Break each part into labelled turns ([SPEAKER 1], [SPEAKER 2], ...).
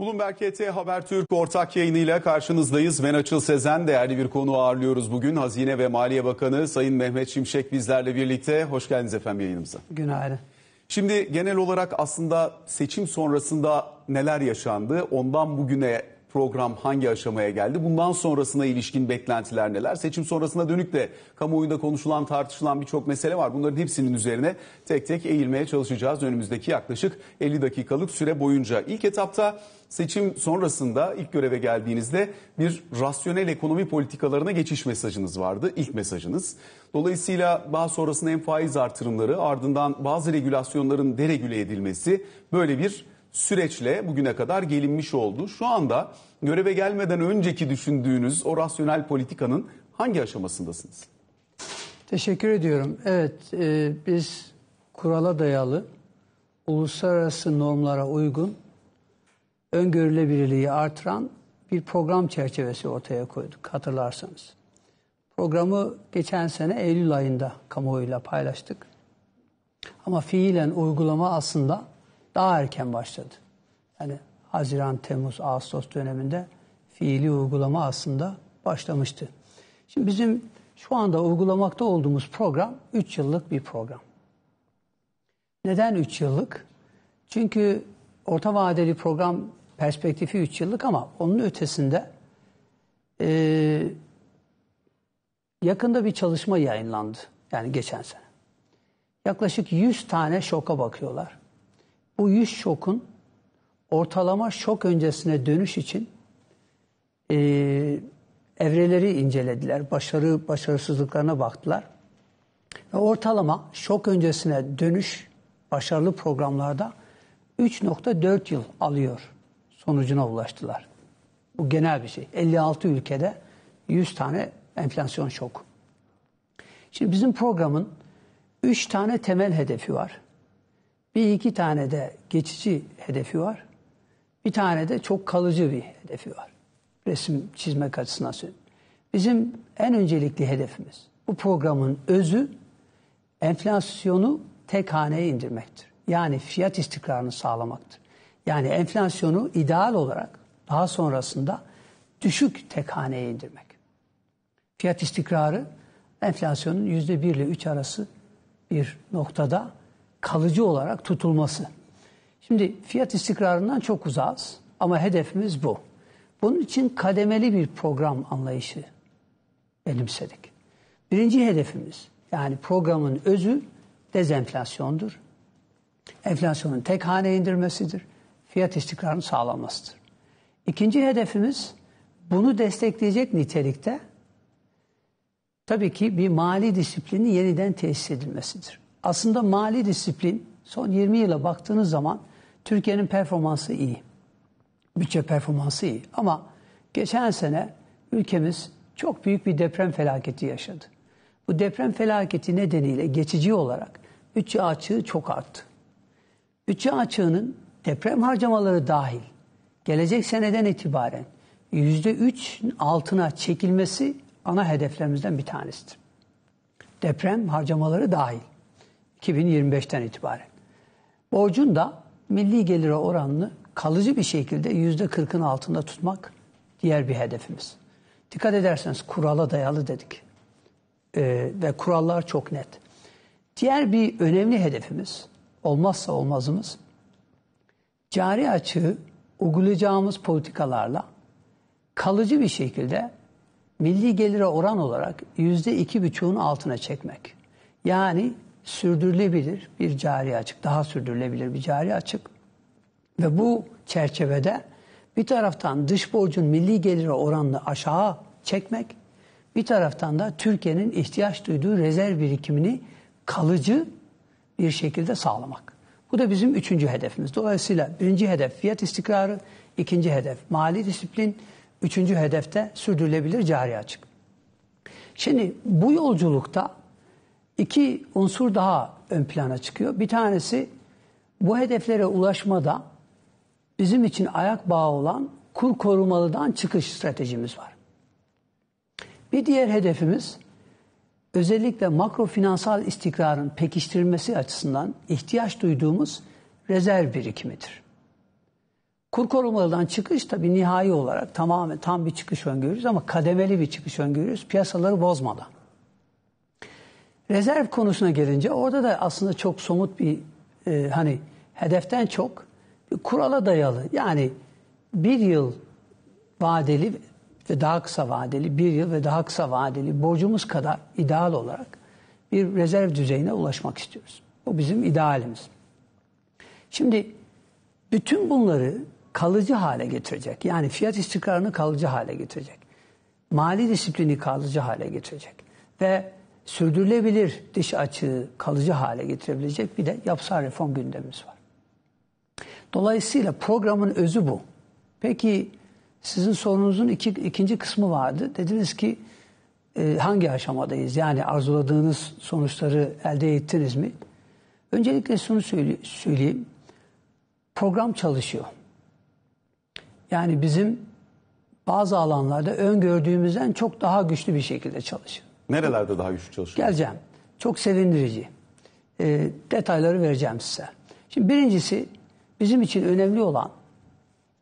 [SPEAKER 1] Bloomberg HT Habertürk ortak yayınıyla karşınızdayız. Ben Açıl Sezen değerli bir konu ağırlıyoruz bugün. Hazine ve Maliye Bakanı Sayın Mehmet Şimşek bizlerle birlikte. Hoş geldiniz efendim yayınımıza. Günaydın. Şimdi genel olarak aslında seçim sonrasında neler yaşandı? Ondan bugüne program hangi aşamaya geldi? Bundan sonrasına ilişkin beklentiler neler? Seçim sonrasına dönük de kamuoyunda konuşulan, tartışılan birçok mesele var. Bunların hepsinin üzerine tek tek eğilmeye çalışacağız önümüzdeki yaklaşık 50 dakikalık süre boyunca. İlk etapta seçim sonrasında ilk göreve geldiğinizde bir rasyonel ekonomi politikalarına geçiş mesajınız vardı. İlk mesajınız. Dolayısıyla daha sonrasında hem faiz artırımları ardından bazı regülasyonların deregüle edilmesi böyle bir süreçle bugüne kadar gelinmiş oldu. Şu anda göreve gelmeden önceki düşündüğünüz o rasyonel politikanın hangi aşamasındasınız?
[SPEAKER 2] Teşekkür ediyorum. Evet, e, biz kurala dayalı, uluslararası normlara uygun, öngörülebilirliği artıran bir program çerçevesi ortaya koyduk hatırlarsanız. Programı geçen sene Eylül ayında kamuoyuyla paylaştık. Ama fiilen uygulama aslında daha erken başladı. Yani Haziran, Temmuz, Ağustos döneminde fiili uygulama aslında başlamıştı. Şimdi bizim şu anda uygulamakta olduğumuz program 3 yıllık bir program. Neden 3 yıllık? Çünkü orta vadeli program perspektifi 3 yıllık ama onun ötesinde e, yakında bir çalışma yayınlandı. Yani geçen sene. Yaklaşık 100 tane şoka bakıyorlar bu 100 şokun ortalama şok öncesine dönüş için e, evreleri incelediler. Başarı başarısızlıklarına baktılar. Ve ortalama şok öncesine dönüş başarılı programlarda 3.4 yıl alıyor sonucuna ulaştılar. Bu genel bir şey. 56 ülkede 100 tane enflasyon şoku. Şimdi bizim programın 3 tane temel hedefi var. Bir iki tane de geçici hedefi var. Bir tane de çok kalıcı bir hedefi var. Resim çizmek açısından söylüyorum. Bizim en öncelikli hedefimiz bu programın özü enflasyonu tek haneye indirmektir. Yani fiyat istikrarını sağlamaktır. Yani enflasyonu ideal olarak daha sonrasında düşük tek haneye indirmek. Fiyat istikrarı enflasyonun yüzde bir ile üç arası bir noktada kalıcı olarak tutulması. Şimdi fiyat istikrarından çok uzağız ama hedefimiz bu. Bunun için kademeli bir program anlayışı benimsedik. Birinci hedefimiz yani programın özü dezenflasyondur. Enflasyonun tek hane indirmesidir. Fiyat istikrarının sağlanmasıdır. İkinci hedefimiz bunu destekleyecek nitelikte tabii ki bir mali disiplini yeniden tesis edilmesidir aslında mali disiplin son 20 yıla baktığınız zaman Türkiye'nin performansı iyi. Bütçe performansı iyi ama geçen sene ülkemiz çok büyük bir deprem felaketi yaşadı. Bu deprem felaketi nedeniyle geçici olarak bütçe açığı çok arttı. Bütçe açığının deprem harcamaları dahil gelecek seneden itibaren yüzde üç altına çekilmesi ana hedeflerimizden bir tanesidir. Deprem harcamaları dahil. 2025'ten itibaren. Borcun da milli gelire oranını kalıcı bir şekilde yüzde 40'ın altında tutmak diğer bir hedefimiz. Dikkat ederseniz kurala dayalı dedik ee, ve kurallar çok net. Diğer bir önemli hedefimiz, olmazsa olmazımız, cari açığı uygulayacağımız politikalarla kalıcı bir şekilde milli gelire oran olarak yüzde iki buçuğun altına çekmek. Yani sürdürülebilir bir cari açık, daha sürdürülebilir bir cari açık. Ve bu çerçevede bir taraftan dış borcun milli gelire oranını aşağı çekmek, bir taraftan da Türkiye'nin ihtiyaç duyduğu rezerv birikimini kalıcı bir şekilde sağlamak. Bu da bizim üçüncü hedefimiz. Dolayısıyla birinci hedef fiyat istikrarı, ikinci hedef mali disiplin, üçüncü hedefte sürdürülebilir cari açık. Şimdi bu yolculukta iki unsur daha ön plana çıkıyor. Bir tanesi bu hedeflere ulaşmada bizim için ayak bağı olan kur korumalıdan çıkış stratejimiz var. Bir diğer hedefimiz özellikle makro finansal istikrarın pekiştirilmesi açısından ihtiyaç duyduğumuz rezerv birikimidir. Kur korumalıdan çıkış tabii nihai olarak tamamen tam bir çıkış öngörüyoruz ama kademeli bir çıkış öngörüyoruz piyasaları bozmadan. Rezerv konusuna gelince orada da aslında çok somut bir e, hani hedeften çok bir kurala dayalı. Yani bir yıl vadeli ve daha kısa vadeli, bir yıl ve daha kısa vadeli borcumuz kadar ideal olarak bir rezerv düzeyine ulaşmak istiyoruz. O bizim idealimiz. Şimdi bütün bunları kalıcı hale getirecek. Yani fiyat istikrarını kalıcı hale getirecek. Mali disiplini kalıcı hale getirecek. Ve sürdürülebilir dış açığı kalıcı hale getirebilecek bir de yapısal reform gündemimiz var. Dolayısıyla programın özü bu. Peki sizin sorunuzun iki, ikinci kısmı vardı. Dediniz ki e, hangi aşamadayız? Yani arzuladığınız sonuçları elde ettiniz mi? Öncelikle şunu söyleyeyim. Program çalışıyor. Yani bizim bazı alanlarda öngördüğümüzden çok daha güçlü bir şekilde çalışıyor.
[SPEAKER 1] Nerelerde daha güçlü çalışıyorsunuz?
[SPEAKER 2] Geleceğim. Çok sevindirici. E, detayları vereceğim size. Şimdi birincisi bizim için önemli olan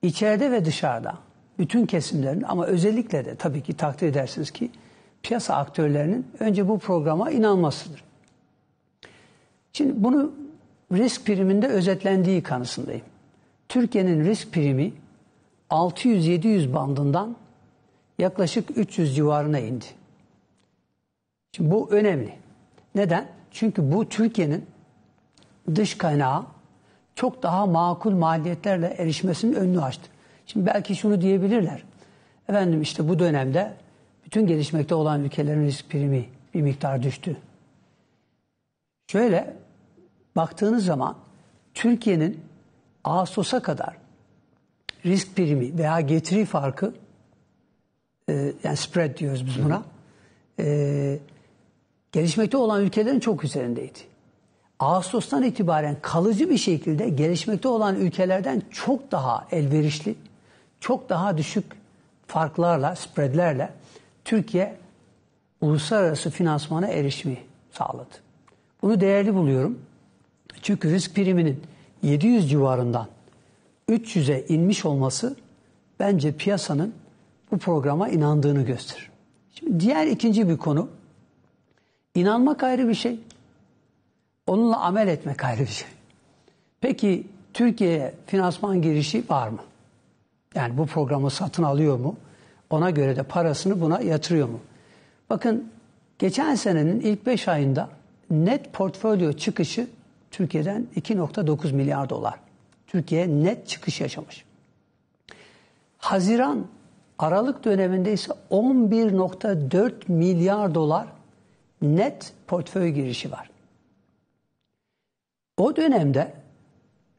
[SPEAKER 2] içeride ve dışarıda bütün kesimlerin ama özellikle de tabii ki takdir edersiniz ki piyasa aktörlerinin önce bu programa inanmasıdır. Şimdi bunu risk priminde özetlendiği kanısındayım. Türkiye'nin risk primi 600-700 bandından yaklaşık 300 civarına indi. Şimdi bu önemli. Neden? Çünkü bu Türkiye'nin dış kaynağı çok daha makul maliyetlerle erişmesinin önünü açtı. Şimdi belki şunu diyebilirler. Efendim işte bu dönemde bütün gelişmekte olan ülkelerin risk primi bir miktar düştü. Şöyle baktığınız zaman Türkiye'nin Ağustos'a kadar risk primi veya getiri farkı e, yani spread diyoruz biz buna. E, gelişmekte olan ülkelerin çok üzerindeydi. Ağustos'tan itibaren kalıcı bir şekilde gelişmekte olan ülkelerden çok daha elverişli, çok daha düşük farklarla, spreadlerle Türkiye uluslararası finansmana erişimi sağladı. Bunu değerli buluyorum. Çünkü risk priminin 700 civarından 300'e inmiş olması bence piyasanın bu programa inandığını gösterir. Şimdi diğer ikinci bir konu İnanmak ayrı bir şey. Onunla amel etmek ayrı bir şey. Peki Türkiye'ye finansman girişi var mı? Yani bu programı satın alıyor mu? Ona göre de parasını buna yatırıyor mu? Bakın geçen senenin ilk 5 ayında net portfolyo çıkışı Türkiye'den 2.9 milyar dolar. Türkiye net çıkış yaşamış. Haziran Aralık döneminde ise 11.4 milyar dolar net portföy girişi var. O dönemde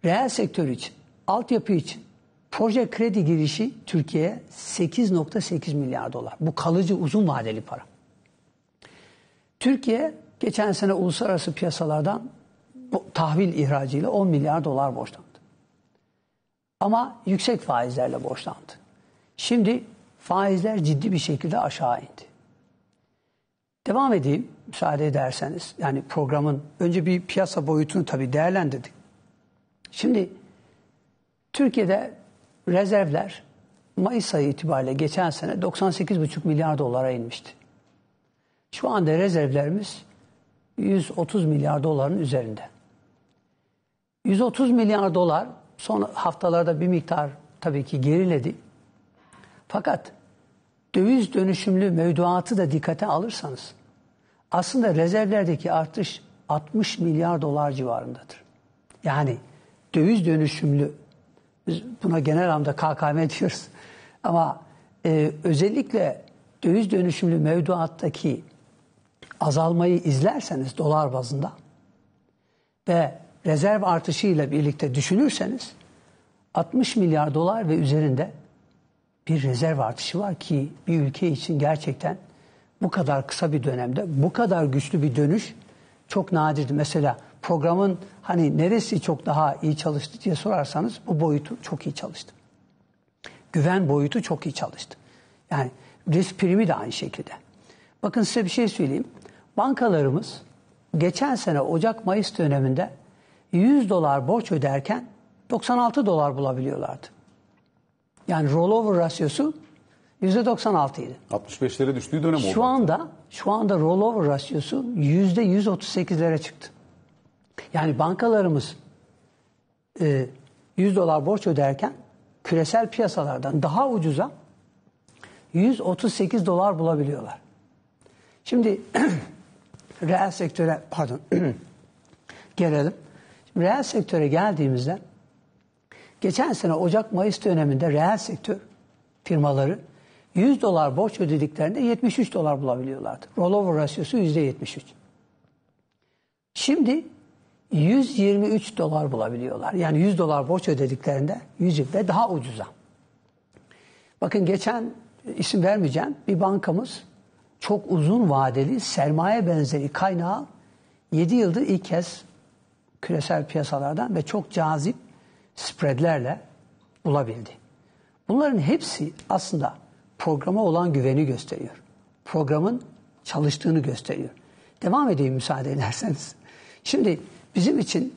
[SPEAKER 2] reel sektör için, altyapı için proje kredi girişi Türkiye'ye 8.8 milyar dolar. Bu kalıcı uzun vadeli para. Türkiye geçen sene uluslararası piyasalardan bu tahvil ihracıyla 10 milyar dolar borçlandı. Ama yüksek faizlerle borçlandı. Şimdi faizler ciddi bir şekilde aşağı indi. Devam edeyim müsaade ederseniz. Yani programın önce bir piyasa boyutunu tabii değerlendirdik. Şimdi Türkiye'de rezervler Mayıs ayı itibariyle geçen sene 98,5 milyar dolara inmişti. Şu anda rezervlerimiz 130 milyar doların üzerinde. 130 milyar dolar son haftalarda bir miktar tabii ki geriledi. Fakat döviz dönüşümlü mevduatı da dikkate alırsanız aslında rezervlerdeki artış 60 milyar dolar civarındadır. Yani döviz dönüşümlü, biz buna genel anlamda KKM diyoruz. Ama e, özellikle döviz dönüşümlü mevduattaki azalmayı izlerseniz dolar bazında ve rezerv artışıyla birlikte düşünürseniz 60 milyar dolar ve üzerinde bir rezerv artışı var ki bir ülke için gerçekten bu kadar kısa bir dönemde bu kadar güçlü bir dönüş çok nadirdi. Mesela programın hani neresi çok daha iyi çalıştı diye sorarsanız bu boyutu çok iyi çalıştı. Güven boyutu çok iyi çalıştı. Yani risk primi de aynı şekilde. Bakın size bir şey söyleyeyim. Bankalarımız geçen sene Ocak-Mayıs döneminde 100 dolar borç öderken 96 dolar bulabiliyorlardı. Yani rollover rasyosu Yüzde %96 idi.
[SPEAKER 1] 65'lere düştüğü dönem oldu. Şu
[SPEAKER 2] anda şu anda rollover rasyosu %138'lere çıktı. Yani bankalarımız e, 100 dolar borç öderken küresel piyasalardan daha ucuza 138 dolar bulabiliyorlar. Şimdi reel sektöre pardon gelelim. Şimdi reel sektöre geldiğimizde geçen sene Ocak Mayıs döneminde reel sektör firmaları 100 dolar borç ödediklerinde 73 dolar bulabiliyorlardı. Rollover rasyosu %73. Şimdi 123 dolar bulabiliyorlar. Yani 100 dolar borç ödediklerinde 100 ve daha ucuza. Bakın geçen e, isim vermeyeceğim bir bankamız çok uzun vadeli sermaye benzeri kaynağı 7 yıldır ilk kez küresel piyasalardan ve çok cazip spreadlerle bulabildi. Bunların hepsi aslında programa olan güveni gösteriyor. Programın çalıştığını gösteriyor. Devam edeyim müsaade ederseniz. Şimdi bizim için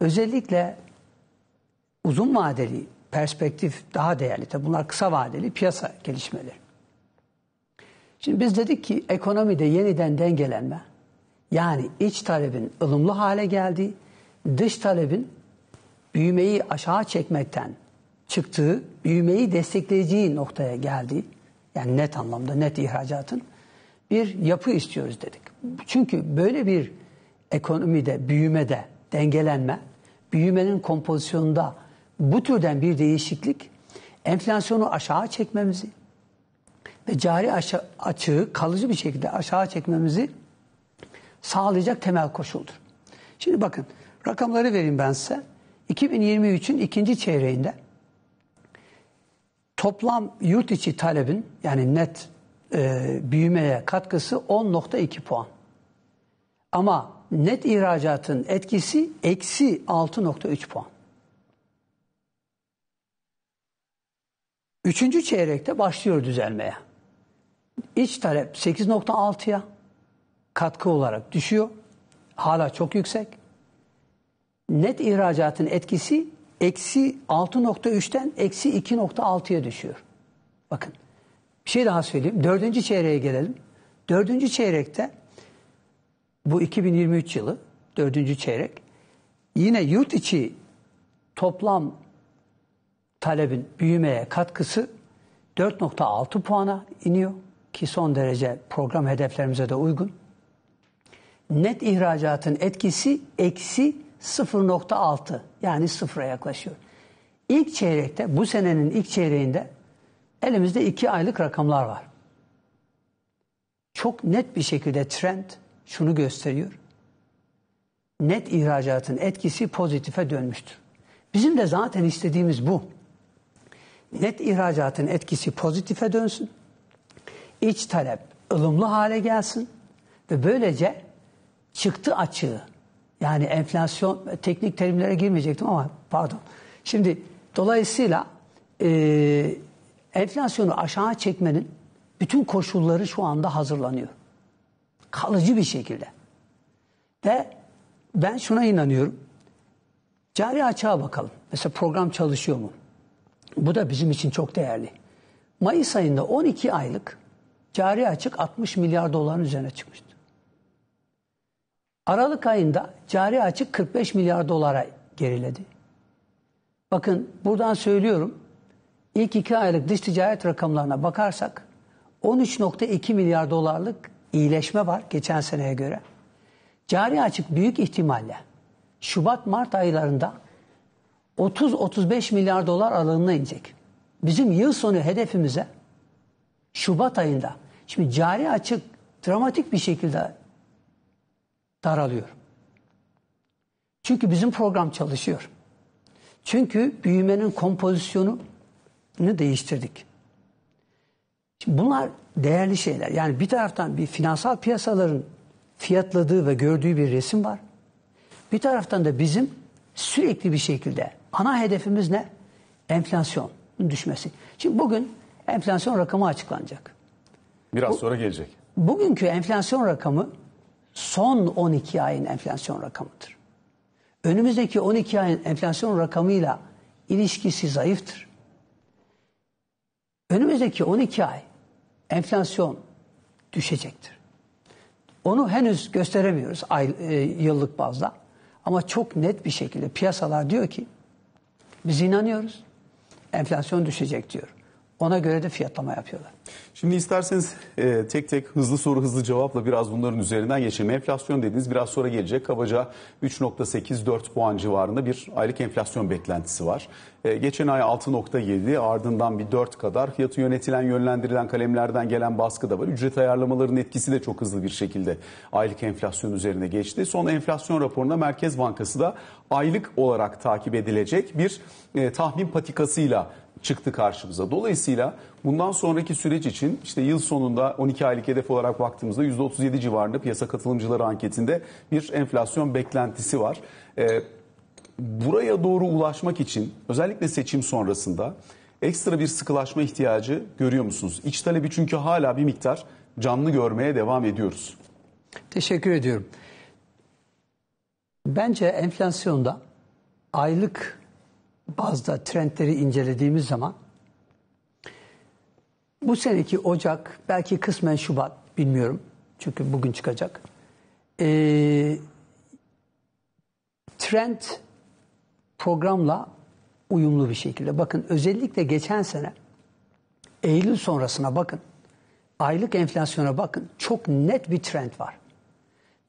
[SPEAKER 2] özellikle uzun vadeli perspektif daha değerli. Tabi bunlar kısa vadeli piyasa gelişmeleri. Şimdi biz dedik ki ekonomide yeniden dengelenme yani iç talebin ılımlı hale geldiği, dış talebin büyümeyi aşağı çekmekten çıktığı, büyümeyi destekleyeceği noktaya geldiği yani net anlamda net ihracatın bir yapı istiyoruz dedik. Çünkü böyle bir ekonomide, büyümede dengelenme, büyümenin kompozisyonunda bu türden bir değişiklik enflasyonu aşağı çekmemizi ve cari açığı kalıcı bir şekilde aşağı çekmemizi sağlayacak temel koşuldur. Şimdi bakın rakamları vereyim ben size. 2023'ün ikinci çeyreğinde Toplam yurt içi talebin yani net e, büyümeye katkısı 10.2 puan. Ama net ihracatın etkisi eksi 6.3 puan. Üçüncü çeyrekte başlıyor düzelmeye. İç talep 8.6'ya katkı olarak düşüyor. Hala çok yüksek. Net ihracatın etkisi eksi 6.3'ten eksi 2.6'ya düşüyor. Bakın bir şey daha söyleyeyim. Dördüncü çeyreğe gelelim. Dördüncü çeyrekte bu 2023 yılı dördüncü çeyrek yine yurt içi toplam talebin büyümeye katkısı 4.6 puana iniyor ki son derece program hedeflerimize de uygun. Net ihracatın etkisi eksi 0.6 yani sıfıra yaklaşıyor. İlk çeyrekte bu senenin ilk çeyreğinde elimizde iki aylık rakamlar var. Çok net bir şekilde trend şunu gösteriyor. Net ihracatın etkisi pozitife dönmüştür. Bizim de zaten istediğimiz bu. Net ihracatın etkisi pozitife dönsün. İç talep ılımlı hale gelsin ve böylece çıktı açığı yani enflasyon teknik terimlere girmeyecektim ama pardon. Şimdi dolayısıyla e, enflasyonu aşağı çekmenin bütün koşulları şu anda hazırlanıyor. Kalıcı bir şekilde. Ve ben şuna inanıyorum. Cari açığa bakalım. Mesela program çalışıyor mu? Bu da bizim için çok değerli. Mayıs ayında 12 aylık cari açık 60 milyar doların üzerine çıkmıştı. Aralık ayında cari açık 45 milyar dolara geriledi. Bakın buradan söylüyorum. İlk iki aylık dış ticaret rakamlarına bakarsak 13.2 milyar dolarlık iyileşme var geçen seneye göre. Cari açık büyük ihtimalle Şubat-Mart aylarında 30-35 milyar dolar aralığına inecek. Bizim yıl sonu hedefimize Şubat ayında şimdi cari açık dramatik bir şekilde daralıyor. Çünkü bizim program çalışıyor. Çünkü büyümenin kompozisyonunu değiştirdik. Şimdi bunlar değerli şeyler. Yani bir taraftan bir finansal piyasaların fiyatladığı ve gördüğü bir resim var. Bir taraftan da bizim sürekli bir şekilde ana hedefimiz ne? Enflasyon düşmesi. Şimdi bugün enflasyon rakamı açıklanacak.
[SPEAKER 1] Biraz Bu, sonra gelecek.
[SPEAKER 2] Bugünkü enflasyon rakamı son 12 ayın enflasyon rakamıdır. Önümüzdeki 12 ayın enflasyon rakamıyla ilişkisi zayıftır. Önümüzdeki 12 ay enflasyon düşecektir. Onu henüz gösteremiyoruz ay, e, yıllık bazda. Ama çok net bir şekilde piyasalar diyor ki biz inanıyoruz. Enflasyon düşecek diyor. Ona göre de fiyatlama yapıyorlar.
[SPEAKER 1] Şimdi isterseniz e, tek tek hızlı soru hızlı cevapla biraz bunların üzerinden geçelim. Enflasyon dediğiniz biraz sonra gelecek. Kabaca 3.8-4 puan civarında bir aylık enflasyon beklentisi var. E, geçen ay 6.7 ardından bir 4 kadar fiyatı yönetilen yönlendirilen kalemlerden gelen baskı da var. Ücret ayarlamalarının etkisi de çok hızlı bir şekilde aylık enflasyon üzerine geçti. Son enflasyon raporuna Merkez Bankası da aylık olarak takip edilecek bir e, tahmin patikasıyla çıktı karşımıza. Dolayısıyla bundan sonraki süreç için işte yıl sonunda 12 aylık hedef olarak baktığımızda %37 civarında piyasa katılımcıları anketinde bir enflasyon beklentisi var. E, buraya doğru ulaşmak için özellikle seçim sonrasında ekstra bir sıkılaşma ihtiyacı görüyor musunuz? İç talebi çünkü hala bir miktar canlı görmeye devam ediyoruz. Teşekkür ediyorum.
[SPEAKER 2] Bence enflasyonda aylık bazda trendleri incelediğimiz zaman bu seneki Ocak belki kısmen Şubat bilmiyorum çünkü bugün çıkacak. Ee, trend programla uyumlu bir şekilde. Bakın özellikle geçen sene Eylül sonrasına bakın. Aylık enflasyona bakın. Çok net bir trend var.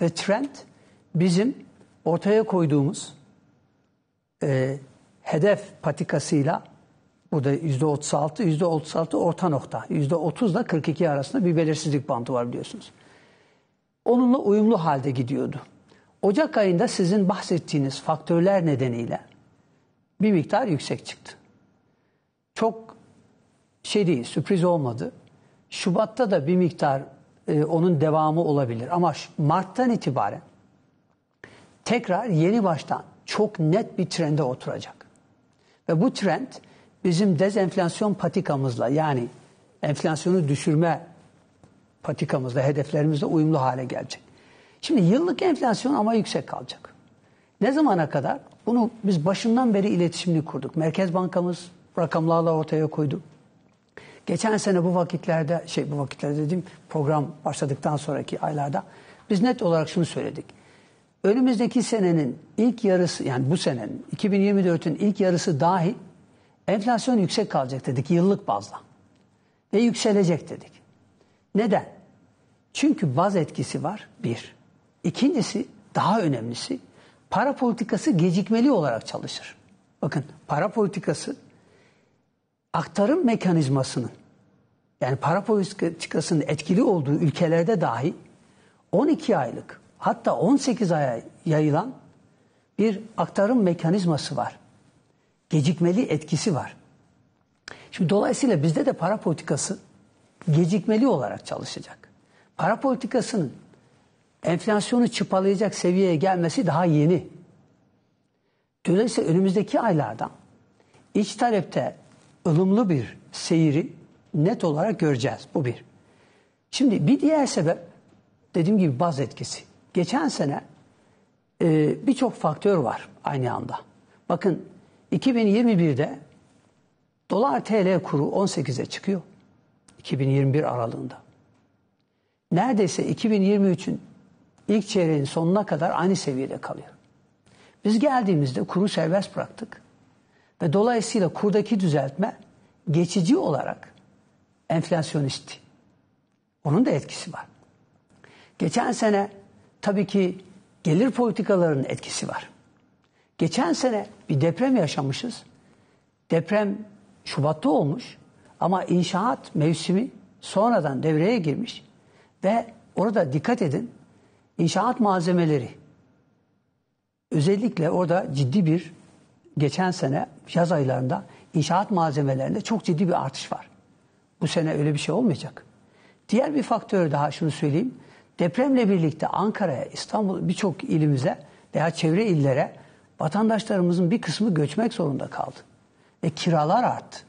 [SPEAKER 2] Ve trend bizim ortaya koyduğumuz e, hedef patikasıyla burada %36, yüzde %36 orta nokta. yüzde %30 ile 42 arasında bir belirsizlik bandı var biliyorsunuz. Onunla uyumlu halde gidiyordu. Ocak ayında sizin bahsettiğiniz faktörler nedeniyle bir miktar yüksek çıktı. Çok şey değil, sürpriz olmadı. Şubat'ta da bir miktar e, onun devamı olabilir. Ama Mart'tan itibaren tekrar yeni baştan çok net bir trende oturacak. Ve bu trend bizim dezenflasyon patikamızla yani enflasyonu düşürme patikamızla, hedeflerimizle uyumlu hale gelecek. Şimdi yıllık enflasyon ama yüksek kalacak. Ne zamana kadar? Bunu biz başından beri iletişimini kurduk. Merkez Bankamız rakamlarla ortaya koydu. Geçen sene bu vakitlerde, şey bu vakitlerde dediğim program başladıktan sonraki aylarda biz net olarak şunu söyledik önümüzdeki senenin ilk yarısı yani bu senenin 2024'ün ilk yarısı dahi enflasyon yüksek kalacak dedik yıllık bazda. Ve yükselecek dedik. Neden? Çünkü baz etkisi var bir. İkincisi daha önemlisi para politikası gecikmeli olarak çalışır. Bakın para politikası aktarım mekanizmasının yani para politikasının etkili olduğu ülkelerde dahi 12 aylık hatta 18 aya yayılan bir aktarım mekanizması var. Gecikmeli etkisi var. Şimdi dolayısıyla bizde de para politikası gecikmeli olarak çalışacak. Para politikasının enflasyonu çıpalayacak seviyeye gelmesi daha yeni. Dolayısıyla önümüzdeki aylardan iç talepte ılımlı bir seyiri net olarak göreceğiz. Bu bir. Şimdi bir diğer sebep dediğim gibi baz etkisi geçen sene e, birçok faktör var aynı anda. Bakın 2021'de dolar TL kuru 18'e çıkıyor. 2021 aralığında. Neredeyse 2023'ün ilk çeyreğin sonuna kadar aynı seviyede kalıyor. Biz geldiğimizde kuru serbest bıraktık. Ve dolayısıyla kurdaki düzeltme geçici olarak enflasyonist. Onun da etkisi var. Geçen sene tabii ki gelir politikalarının etkisi var. Geçen sene bir deprem yaşamışız. Deprem Şubat'ta olmuş ama inşaat mevsimi sonradan devreye girmiş ve orada dikkat edin inşaat malzemeleri özellikle orada ciddi bir geçen sene yaz aylarında inşaat malzemelerinde çok ciddi bir artış var. Bu sene öyle bir şey olmayacak. Diğer bir faktör daha şunu söyleyeyim. Depremle birlikte Ankara'ya, İstanbul birçok ilimize veya çevre illere vatandaşlarımızın bir kısmı göçmek zorunda kaldı. Ve kiralar arttı.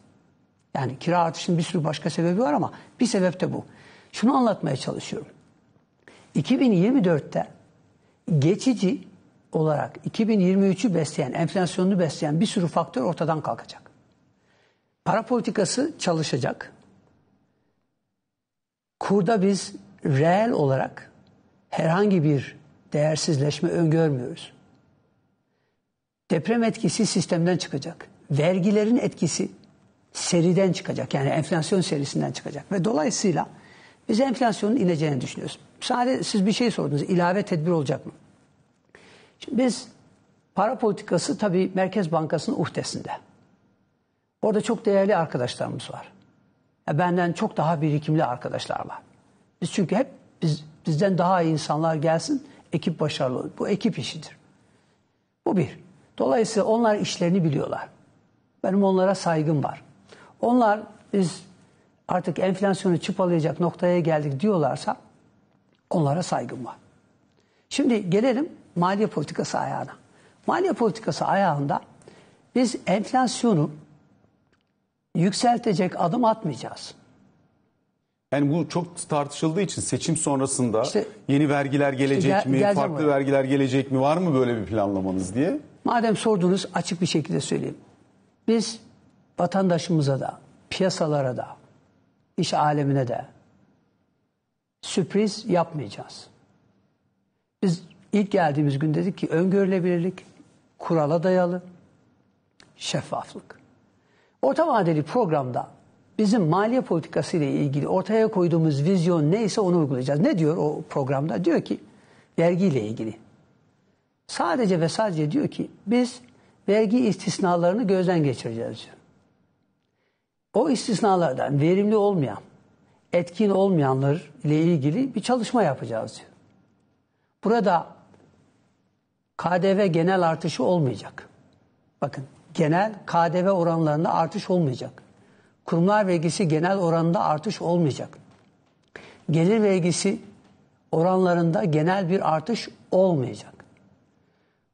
[SPEAKER 2] Yani kira artışının bir sürü başka sebebi var ama bir sebep de bu. Şunu anlatmaya çalışıyorum. 2024'te geçici olarak 2023'ü besleyen, enflasyonunu besleyen bir sürü faktör ortadan kalkacak. Para politikası çalışacak. Kurda biz reel olarak herhangi bir değersizleşme öngörmüyoruz. Deprem etkisi sistemden çıkacak. Vergilerin etkisi seriden çıkacak. Yani enflasyon serisinden çıkacak. Ve dolayısıyla biz enflasyonun ineceğini düşünüyoruz. Sadece siz bir şey sordunuz. İlave tedbir olacak mı? Şimdi biz para politikası tabii Merkez Bankası'nın uhdesinde. Orada çok değerli arkadaşlarımız var. benden çok daha birikimli arkadaşlar var. Biz çünkü hep biz, bizden daha iyi insanlar gelsin, ekip başarılı olur. Bu ekip işidir. Bu bir. Dolayısıyla onlar işlerini biliyorlar. Benim onlara saygım var. Onlar biz artık enflasyonu çıpalayacak noktaya geldik diyorlarsa onlara saygım var. Şimdi gelelim maliye politikası ayağına. Maliye politikası ayağında biz enflasyonu yükseltecek adım atmayacağız.
[SPEAKER 1] Yani bu çok tartışıldığı için seçim sonrasında İşte- yeni vergiler gelecek Gel- mi, farklı oraya. vergiler gelecek mi, var mı böyle bir planlamanız diye.
[SPEAKER 2] Madem sordunuz açık bir şekilde söyleyeyim. Biz vatandaşımıza da, piyasalara da, iş alemine de sürpriz yapmayacağız. Biz ilk geldiğimiz gün dedik ki öngörülebilirlik, kurala dayalı, şeffaflık. Orta vadeli programda bizim maliye politikası ile ilgili ortaya koyduğumuz vizyon neyse onu uygulayacağız. Ne diyor o programda? Diyor ki vergi ile ilgili. Sadece ve sadece diyor ki biz vergi istisnalarını gözden geçireceğiz diyor. O istisnalardan verimli olmayan, etkin olmayanlar ile ilgili bir çalışma yapacağız diyor. Burada KDV genel artışı olmayacak. Bakın genel KDV oranlarında artış olmayacak. Kurumlar vergisi genel oranda artış olmayacak. Gelir vergisi oranlarında genel bir artış olmayacak.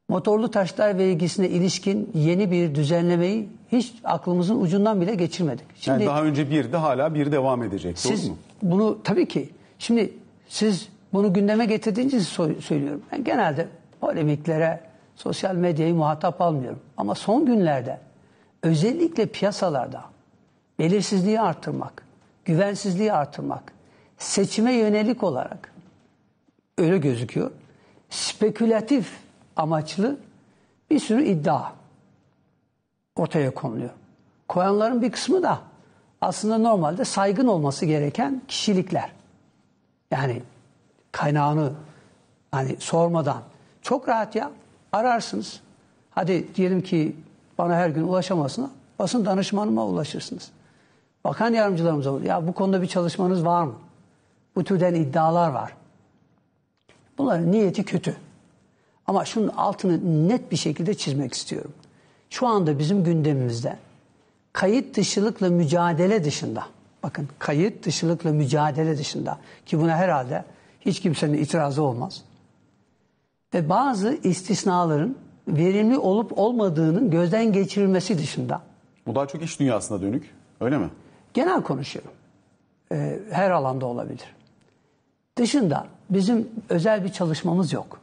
[SPEAKER 2] Motorlu taşlar vergisine ilişkin yeni bir düzenlemeyi hiç aklımızın ucundan bile geçirmedik. Şimdi yani daha
[SPEAKER 1] önce bir de hala bir devam edecek. Siz doğru mu?
[SPEAKER 2] bunu tabii ki şimdi siz bunu gündeme getirdiğiniz söylüyorum. Ben genelde polemiklere, sosyal medyayı muhatap almıyorum. Ama son günlerde özellikle piyasalarda belirsizliği artırmak, güvensizliği artırmak, seçime yönelik olarak öyle gözüküyor. Spekülatif amaçlı bir sürü iddia ortaya konuluyor. Koyanların bir kısmı da aslında normalde saygın olması gereken kişilikler. Yani kaynağını hani sormadan çok rahat ya ararsınız. Hadi diyelim ki bana her gün ulaşamasına, Basın danışmanıma ulaşırsınız bakan yardımcılarımız oldu. ya bu konuda bir çalışmanız var mı? Bu türden iddialar var. Bunların niyeti kötü. Ama şunun altını net bir şekilde çizmek istiyorum. Şu anda bizim gündemimizde kayıt dışılıkla mücadele dışında bakın kayıt dışılıkla mücadele dışında ki buna herhalde hiç kimsenin itirazı olmaz. Ve bazı istisnaların verimli olup olmadığının gözden geçirilmesi dışında.
[SPEAKER 1] Bu daha çok iş dünyasına dönük
[SPEAKER 2] öyle mi? Genel konuşuyorum. Ee, her alanda olabilir. Dışında bizim özel bir çalışmamız yok.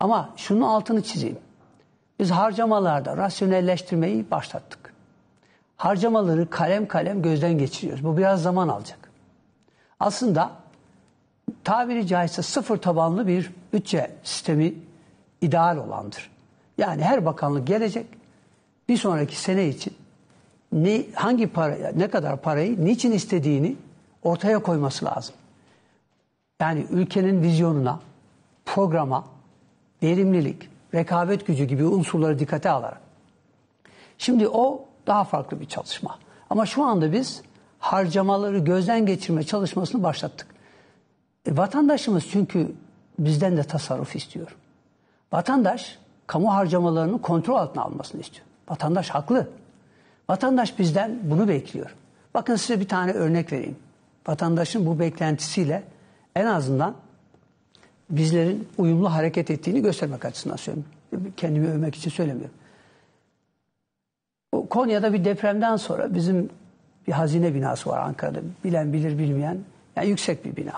[SPEAKER 2] Ama şunu altını çizeyim. Biz harcamalarda rasyonelleştirmeyi başlattık. Harcamaları kalem kalem gözden geçiriyoruz. Bu biraz zaman alacak. Aslında tabiri caizse sıfır tabanlı bir bütçe sistemi ideal olandır. Yani her bakanlık gelecek bir sonraki sene için ne, hangi para, ne kadar parayı, niçin istediğini ortaya koyması lazım. Yani ülkenin vizyonuna, programa, verimlilik, rekabet gücü gibi unsurları dikkate alarak. Şimdi o daha farklı bir çalışma. Ama şu anda biz harcamaları gözden geçirme çalışmasını başlattık. E, vatandaşımız çünkü bizden de tasarruf istiyor. Vatandaş kamu harcamalarını kontrol altına almasını istiyor. Vatandaş haklı. Vatandaş bizden bunu bekliyor. Bakın size bir tane örnek vereyim. Vatandaşın bu beklentisiyle en azından bizlerin uyumlu hareket ettiğini göstermek açısından söylüyorum. Kendimi övmek için söylemiyorum. Konya'da bir depremden sonra bizim bir hazine binası var Ankara'da. Bilen bilir bilmeyen yani yüksek bir bina.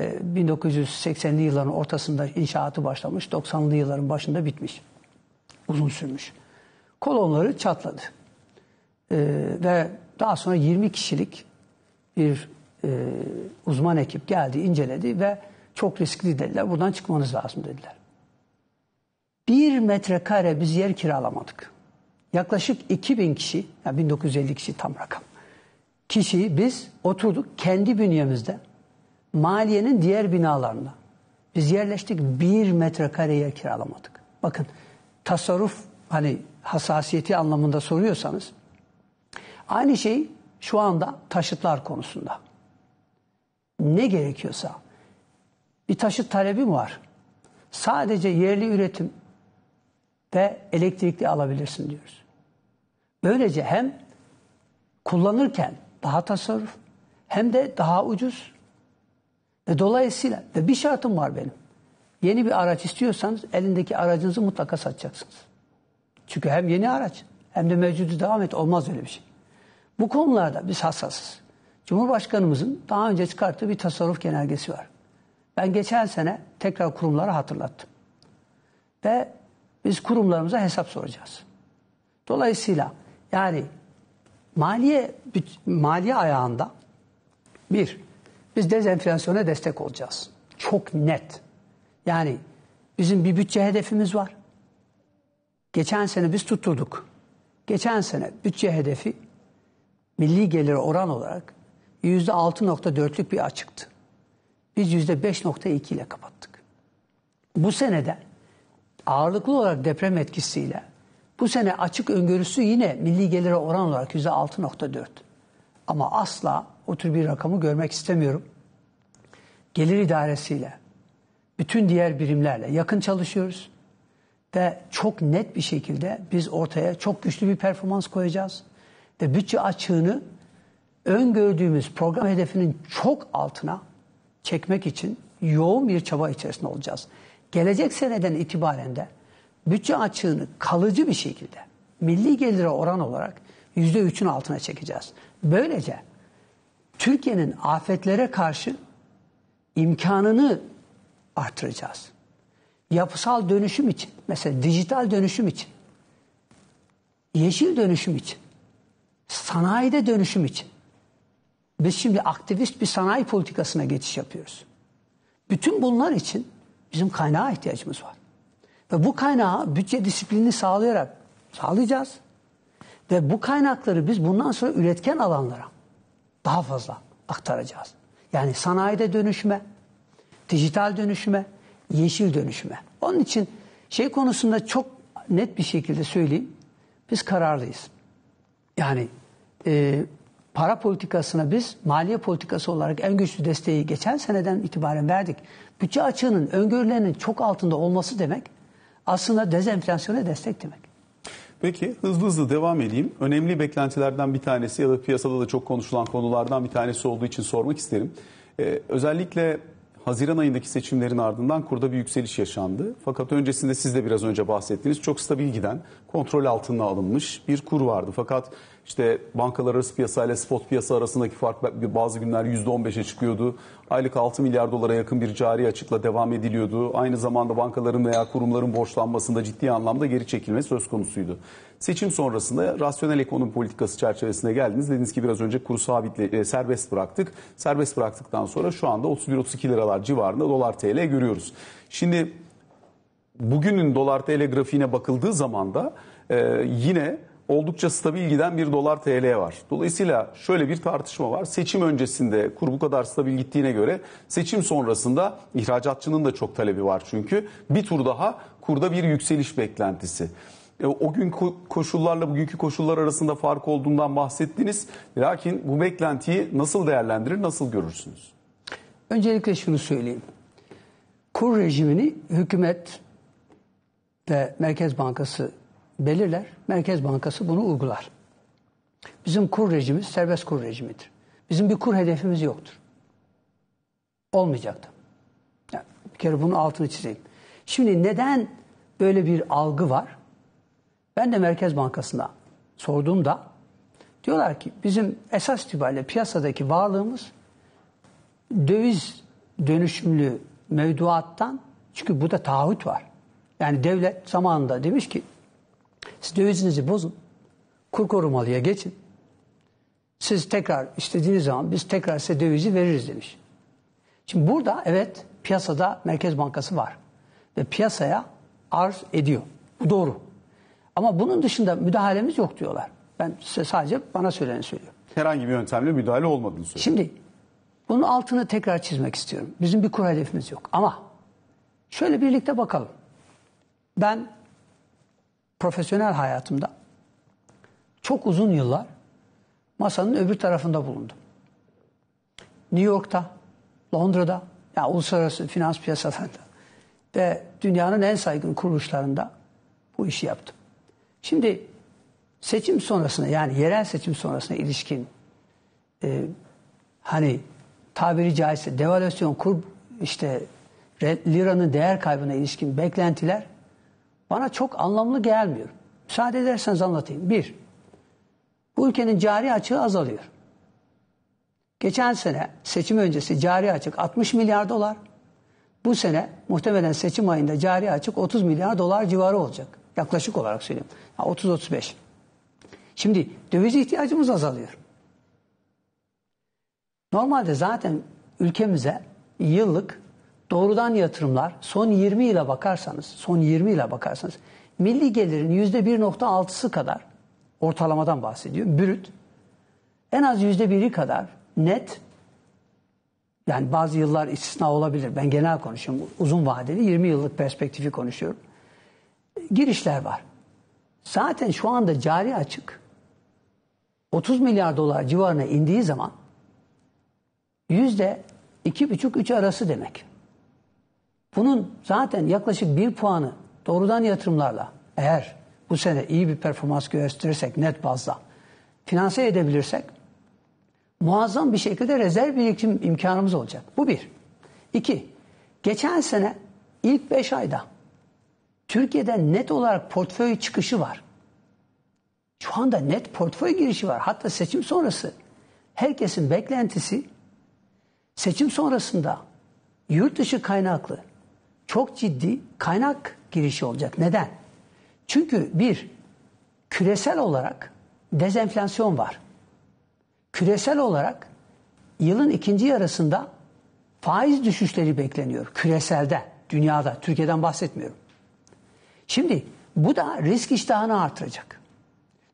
[SPEAKER 2] 1980'li ee, yılların ortasında inşaatı başlamış, 90'lı yılların başında bitmiş. Uzun sürmüş. Kolonları çatladı. E, ve daha sonra 20 kişilik bir e, uzman ekip geldi, inceledi ve çok riskli dediler. Buradan çıkmanız lazım dediler. Bir metrekare biz yer kiralamadık. Yaklaşık 2000 kişi, yani 1950 kişi tam rakam. Kişiyi biz oturduk kendi bünyemizde maliyenin diğer binalarında. Biz yerleştik bir metrekare yer kiralamadık. Bakın tasarruf hani hassasiyeti anlamında soruyorsanız Aynı şey şu anda taşıtlar konusunda. Ne gerekiyorsa bir taşıt talebim var. Sadece yerli üretim ve elektrikli alabilirsin diyoruz. Böylece hem kullanırken daha tasarruf hem de daha ucuz ve dolayısıyla ve bir şartım var benim. Yeni bir araç istiyorsanız elindeki aracınızı mutlaka satacaksınız. Çünkü hem yeni araç hem de mevcudu devam et olmaz öyle bir şey. Bu konularda biz hassasız. Cumhurbaşkanımızın daha önce çıkarttığı bir tasarruf genelgesi var. Ben geçen sene tekrar kurumlara hatırlattım. Ve biz kurumlarımıza hesap soracağız. Dolayısıyla yani maliye maliye ayağında bir, biz dezenflasyona destek olacağız. Çok net. Yani bizim bir bütçe hedefimiz var. Geçen sene biz tutturduk. Geçen sene bütçe hedefi milli geliri oran olarak %6.4'lük bir açıktı. Biz %5.2 ile kapattık. Bu senede ağırlıklı olarak deprem etkisiyle bu sene açık öngörüsü yine milli gelire oran olarak %6.4. Ama asla o tür bir rakamı görmek istemiyorum. Gelir idaresiyle, bütün diğer birimlerle yakın çalışıyoruz. Ve çok net bir şekilde biz ortaya çok güçlü bir performans koyacağız ve bütçe açığını öngördüğümüz program hedefinin çok altına çekmek için yoğun bir çaba içerisinde olacağız. Gelecek seneden itibaren de bütçe açığını kalıcı bir şekilde milli gelire oran olarak %3'ün altına çekeceğiz. Böylece Türkiye'nin afetlere karşı imkanını artıracağız. Yapısal dönüşüm için, mesela dijital dönüşüm için, yeşil dönüşüm için Sanayide dönüşüm için. Biz şimdi aktivist bir sanayi politikasına geçiş yapıyoruz. Bütün bunlar için bizim kaynağa ihtiyacımız var. Ve bu kaynağı bütçe disiplini sağlayarak sağlayacağız. Ve bu kaynakları biz bundan sonra üretken alanlara daha fazla aktaracağız. Yani sanayide dönüşme, dijital dönüşme, yeşil dönüşme. Onun için şey konusunda çok net bir şekilde söyleyeyim. Biz kararlıyız. Yani e, para politikasına biz maliye politikası olarak en güçlü desteği geçen seneden itibaren verdik. Bütçe açığının öngörülerinin çok altında olması demek aslında dezenflasyona destek demek.
[SPEAKER 1] Peki hızlı hızlı devam edeyim. Önemli beklentilerden bir tanesi ya da piyasada da çok konuşulan konulardan bir tanesi olduğu için sormak isterim. Ee, özellikle Haziran ayındaki seçimlerin ardından kurda bir yükseliş yaşandı. Fakat öncesinde siz de biraz önce bahsettiğiniz çok stabil giden, kontrol altına alınmış bir kur vardı. Fakat işte bankalar arası piyasa ile spot piyasa arasındaki fark bazı günler %15'e çıkıyordu. Aylık 6 milyar dolara yakın bir cari açıkla devam ediliyordu. Aynı zamanda bankaların veya kurumların borçlanmasında ciddi anlamda geri çekilme söz konusuydu. Seçim sonrasında rasyonel ekonomi politikası çerçevesine geldiniz. Dediniz ki biraz önce kuru sabitle serbest bıraktık. Serbest bıraktıktan sonra şu anda 31-32 liralar civarında dolar TL görüyoruz. Şimdi bugünün dolar TL grafiğine bakıldığı zaman da e, yine oldukça stabil giden bir dolar TL var. Dolayısıyla şöyle bir tartışma var. Seçim öncesinde kur bu kadar stabil gittiğine göre seçim sonrasında ihracatçının da çok talebi var çünkü. Bir tur daha kurda bir yükseliş beklentisi. E, o gün koşullarla bugünkü koşullar arasında fark olduğundan bahsettiniz. Lakin bu beklentiyi nasıl değerlendirir, nasıl görürsünüz?
[SPEAKER 2] Öncelikle şunu söyleyeyim. Kur rejimini hükümet ve Merkez Bankası belirler. Merkez Bankası bunu uygular. Bizim kur rejimimiz serbest kur rejimidir. Bizim bir kur hedefimiz yoktur. Olmayacaktı. Yani bir kere bunun altını çizeyim. Şimdi neden böyle bir algı var? Ben de Merkez Bankası'na sorduğumda diyorlar ki bizim esas itibariyle piyasadaki varlığımız döviz dönüşümlü mevduattan çünkü bu da taahhüt var. Yani devlet zamanında demiş ki siz dövizinizi bozun. Kur korumalıya geçin. Siz tekrar istediğiniz zaman biz tekrar size dövizi veririz demiş. Şimdi burada evet piyasada Merkez Bankası var. Ve piyasaya arz ediyor. Bu doğru. Ama bunun dışında müdahalemiz yok diyorlar. Ben size sadece bana söyleni söylüyorum.
[SPEAKER 1] Herhangi bir yöntemle müdahale olmadığını söylüyor.
[SPEAKER 2] Şimdi bunun altını tekrar çizmek istiyorum. Bizim bir kur hedefimiz yok. Ama şöyle birlikte bakalım. Ben profesyonel hayatımda çok uzun yıllar masanın öbür tarafında bulundum. New York'ta, Londra'da, yani uluslararası finans piyasalarında ve dünyanın en saygın kuruluşlarında bu işi yaptım. Şimdi seçim sonrasına yani yerel seçim sonrasına ilişkin e, hani tabiri caizse devalüasyon kur işte liranın değer kaybına ilişkin beklentiler bana çok anlamlı gelmiyor. Müsaade ederseniz anlatayım. Bir, bu ülkenin cari açığı azalıyor. Geçen sene seçim öncesi cari açık 60 milyar dolar. Bu sene muhtemelen seçim ayında cari açık 30 milyar dolar civarı olacak. Yaklaşık olarak söyleyeyim. 30-35. Şimdi döviz ihtiyacımız azalıyor. Normalde zaten ülkemize yıllık doğrudan yatırımlar son 20 ile bakarsanız, son 20 ile bakarsanız milli gelirin %1.6'sı kadar ortalamadan bahsediyor. Brüt en az %1'i kadar net yani bazı yıllar istisna olabilir. Ben genel konuşuyorum. Uzun vadeli 20 yıllık perspektifi konuşuyorum. Girişler var. Zaten şu anda cari açık 30 milyar dolar civarına indiği zaman yüzde iki buçuk üç arası demek. Bunun zaten yaklaşık bir puanı doğrudan yatırımlarla eğer bu sene iyi bir performans gösterirsek net bazda finanse edebilirsek muazzam bir şekilde rezerv birikim imkanımız olacak. Bu bir. İki, geçen sene ilk beş ayda Türkiye'de net olarak portföy çıkışı var. Şu anda net portföy girişi var. Hatta seçim sonrası herkesin beklentisi seçim sonrasında yurt dışı kaynaklı çok ciddi kaynak girişi olacak. Neden? Çünkü bir, küresel olarak dezenflasyon var. Küresel olarak yılın ikinci yarısında faiz düşüşleri bekleniyor küreselde, dünyada, Türkiye'den bahsetmiyorum. Şimdi bu da risk iştahını artıracak.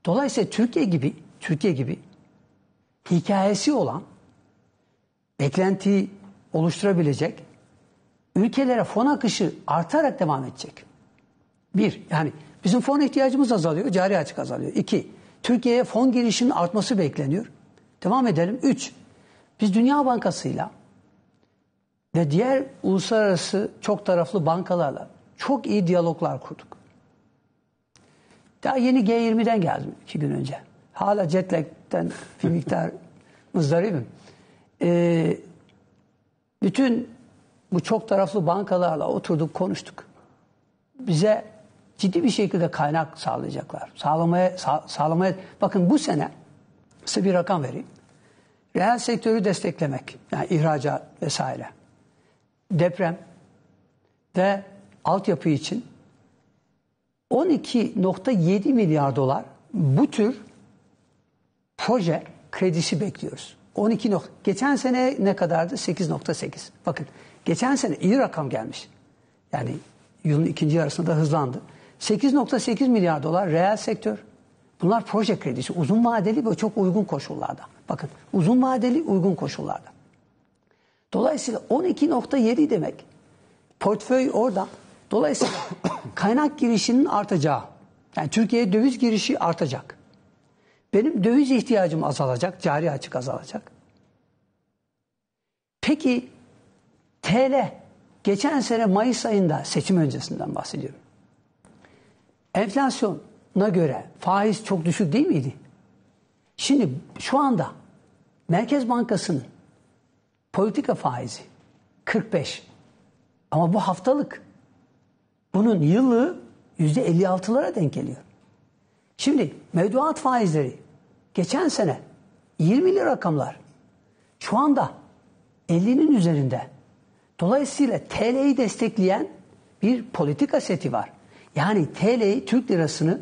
[SPEAKER 2] Dolayısıyla Türkiye gibi, Türkiye gibi hikayesi olan, beklenti oluşturabilecek ülkelere fon akışı artarak devam edecek. Bir, yani bizim fon ihtiyacımız azalıyor, cari açık azalıyor. İki, Türkiye'ye fon girişinin artması bekleniyor. Devam edelim. Üç, biz Dünya Bankası'yla ve diğer uluslararası çok taraflı bankalarla çok iyi diyaloglar kurduk. Daha yeni G20'den geldim iki gün önce. Hala jetlag'den bir miktar muzdaribim. Ee, bütün bu çok taraflı bankalarla oturduk konuştuk. Bize ciddi bir şekilde kaynak sağlayacaklar. Sağlamaya, sağ, sağlamaya bakın bu sene size bir rakam vereyim. Reel sektörü desteklemek, yani ihracat vesaire, deprem ve altyapı için 12.7 milyar dolar bu tür proje kredisi bekliyoruz. 12 nok geçen sene ne kadardı? 8.8. Bakın Geçen sene iyi rakam gelmiş. Yani yılın ikinci yarısında hızlandı. 8.8 milyar dolar reel sektör. Bunlar proje kredisi. Uzun vadeli ve çok uygun koşullarda. Bakın uzun vadeli uygun koşullarda. Dolayısıyla 12.7 demek. Portföy orada. Dolayısıyla kaynak girişinin artacağı. Yani Türkiye'ye döviz girişi artacak. Benim döviz ihtiyacım azalacak, cari açık azalacak. Peki TL geçen sene Mayıs ayında seçim öncesinden bahsediyorum. Enflasyona göre faiz çok düşük değil miydi? Şimdi şu anda Merkez Bankası'nın politika faizi 45. Ama bu haftalık. Bunun yılı %56'lara denk geliyor. Şimdi mevduat faizleri geçen sene 20'li rakamlar şu anda 50'nin üzerinde. Dolayısıyla TL'yi destekleyen bir politika seti var. Yani TL'yi Türk lirasını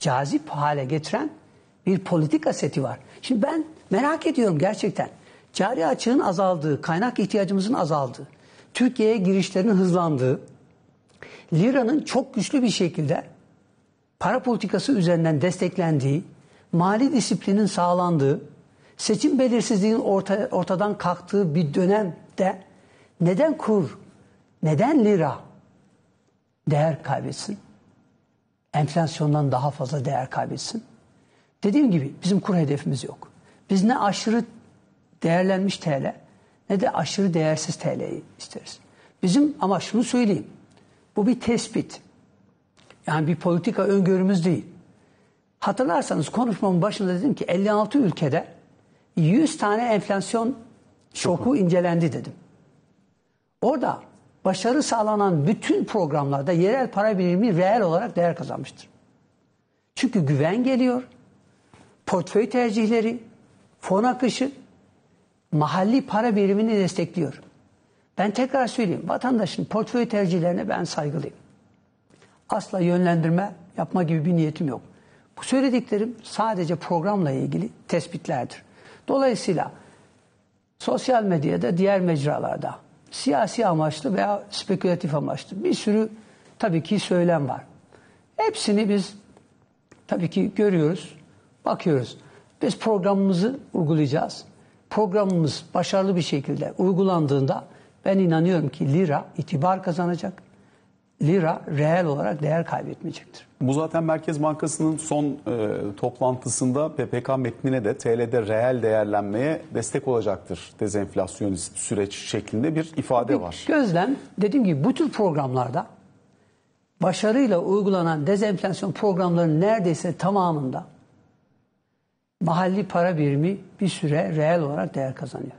[SPEAKER 2] cazip hale getiren bir politika seti var. Şimdi ben merak ediyorum gerçekten. Cari açığın azaldığı, kaynak ihtiyacımızın azaldığı, Türkiye'ye girişlerin hızlandığı, liranın çok güçlü bir şekilde para politikası üzerinden desteklendiği, mali disiplinin sağlandığı, seçim belirsizliğinin orta, ortadan kalktığı bir dönemde neden kur? Neden lira? Değer kaybetsin. Enflasyondan daha fazla değer kaybetsin. Dediğim gibi bizim kur hedefimiz yok. Biz ne aşırı değerlenmiş TL ne de aşırı değersiz TL'yi isteriz. Bizim ama şunu söyleyeyim. Bu bir tespit. Yani bir politika öngörümüz değil. Hatırlarsanız konuşmamın başında dedim ki 56 ülkede 100 tane enflasyon şoku, şoku incelendi dedim. Orada başarı sağlanan bütün programlarda yerel para birimi reel olarak değer kazanmıştır. Çünkü güven geliyor, portföy tercihleri, fon akışı mahalli para birimini destekliyor. Ben tekrar söyleyeyim, vatandaşın portföy tercihlerine ben saygılıyım. Asla yönlendirme yapma gibi bir niyetim yok. Bu söylediklerim sadece programla ilgili tespitlerdir. Dolayısıyla sosyal medyada, diğer mecralarda siyasi amaçlı veya spekülatif amaçlı bir sürü tabii ki söylem var. Hepsini biz tabii ki görüyoruz, bakıyoruz. Biz programımızı uygulayacağız. Programımız başarılı bir şekilde uygulandığında ben inanıyorum ki lira itibar kazanacak lira reel olarak değer kaybetmeyecektir.
[SPEAKER 1] Bu zaten Merkez Bankası'nın son e, toplantısında PPK metnine de TL'de reel değerlenmeye destek olacaktır dezenflasyonist süreç şeklinde bir ifade bir var.
[SPEAKER 2] Gözlem dediğim gibi bu tür programlarda başarıyla uygulanan dezenflasyon programlarının neredeyse tamamında mahalli para birimi bir süre reel olarak değer kazanıyor.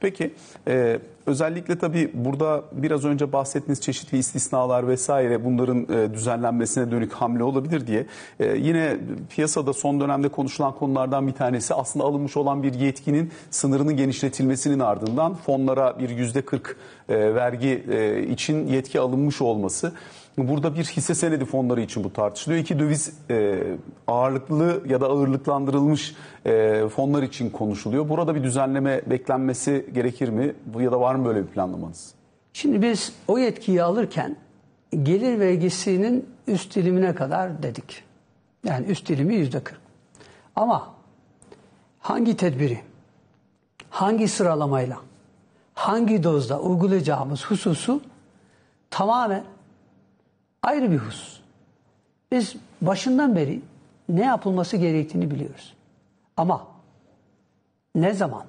[SPEAKER 1] Peki e, özellikle tabii burada biraz önce bahsettiğiniz çeşitli istisnalar vesaire bunların e, düzenlenmesine dönük hamle olabilir diye e, yine piyasada son dönemde konuşulan konulardan bir tanesi aslında alınmış olan bir yetkinin sınırının genişletilmesinin ardından fonlara bir yüzde 40 e, vergi e, için yetki alınmış olması. Burada bir hisse senedi fonları için bu tartışılıyor. İki döviz e, ağırlıklı ya da ağırlıklandırılmış e, fonlar için konuşuluyor. Burada bir düzenleme beklenmesi gerekir mi? bu Ya da var mı böyle bir planlamanız?
[SPEAKER 2] Şimdi biz o yetkiyi alırken gelir vergisinin üst dilimine kadar dedik. Yani üst dilimi yüzde 40 Ama hangi tedbiri, hangi sıralamayla, hangi dozda uygulayacağımız hususu tamamen ayrı bir husus. Biz başından beri ne yapılması gerektiğini biliyoruz. Ama ne zaman,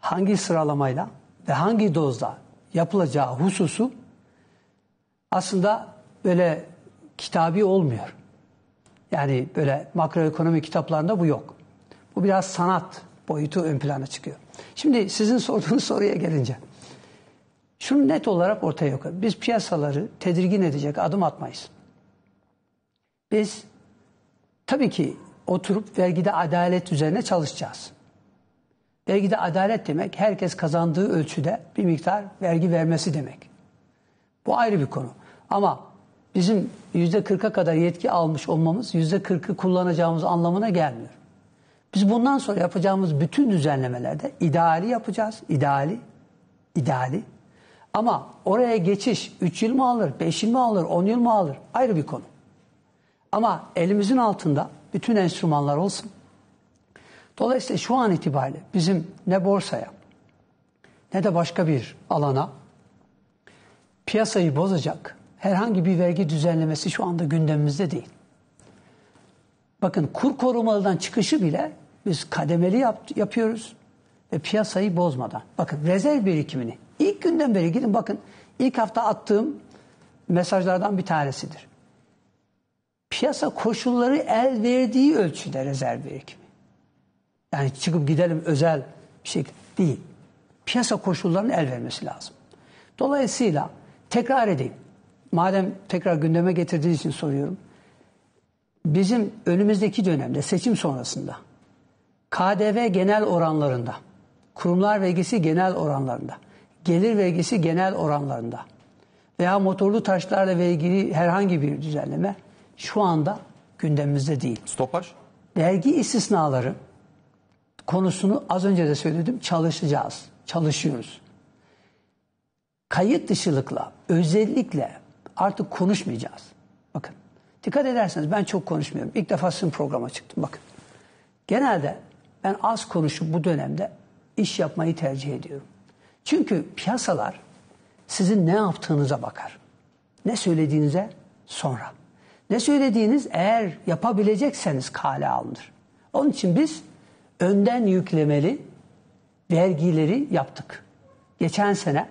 [SPEAKER 2] hangi sıralamayla ve hangi dozda yapılacağı hususu aslında böyle kitabi olmuyor. Yani böyle makroekonomi kitaplarında bu yok. Bu biraz sanat boyutu ön plana çıkıyor. Şimdi sizin sorduğunuz soruya gelince şunu net olarak ortaya koyalım. Biz piyasaları tedirgin edecek adım atmayız. Biz tabii ki oturup vergide adalet üzerine çalışacağız. Vergide adalet demek herkes kazandığı ölçüde bir miktar vergi vermesi demek. Bu ayrı bir konu. Ama bizim yüzde kırka kadar yetki almış olmamız yüzde kırkı kullanacağımız anlamına gelmiyor. Biz bundan sonra yapacağımız bütün düzenlemelerde ideali yapacağız. İdeali, ideali ama oraya geçiş 3 yıl mı alır, 5 yıl mı alır, 10 yıl mı alır? Ayrı bir konu. Ama elimizin altında bütün enstrümanlar olsun. Dolayısıyla şu an itibariyle bizim ne borsaya ne de başka bir alana piyasayı bozacak herhangi bir vergi düzenlemesi şu anda gündemimizde değil. Bakın kur korumalıdan çıkışı bile biz kademeli yap, yapıyoruz ve piyasayı bozmadan. Bakın rezerv birikimini İlk günden beri gidin bakın ilk hafta attığım mesajlardan bir tanesidir. Piyasa koşulları el verdiği ölçüde rezerv birikimi. Yani çıkıp gidelim özel bir şey değil. Piyasa koşullarının el vermesi lazım. Dolayısıyla tekrar edeyim. Madem tekrar gündeme getirdiğiniz için soruyorum. Bizim önümüzdeki dönemde seçim sonrasında KDV genel oranlarında, kurumlar vergisi genel oranlarında gelir vergisi genel oranlarında veya motorlu taşlarla ilgili herhangi bir düzenleme şu anda gündemimizde değil. Stopaj? Vergi istisnaları konusunu az önce de söyledim çalışacağız, çalışıyoruz. Kayıt dışılıkla özellikle artık konuşmayacağız. Bakın dikkat ederseniz ben çok konuşmuyorum. İlk defa sizin programa çıktım bakın. Genelde ben az konuşup bu dönemde iş yapmayı tercih ediyorum. Çünkü piyasalar sizin ne yaptığınıza bakar. Ne söylediğinize sonra. Ne söylediğiniz eğer yapabilecekseniz kale alınır. Onun için biz önden yüklemeli vergileri yaptık. Geçen sene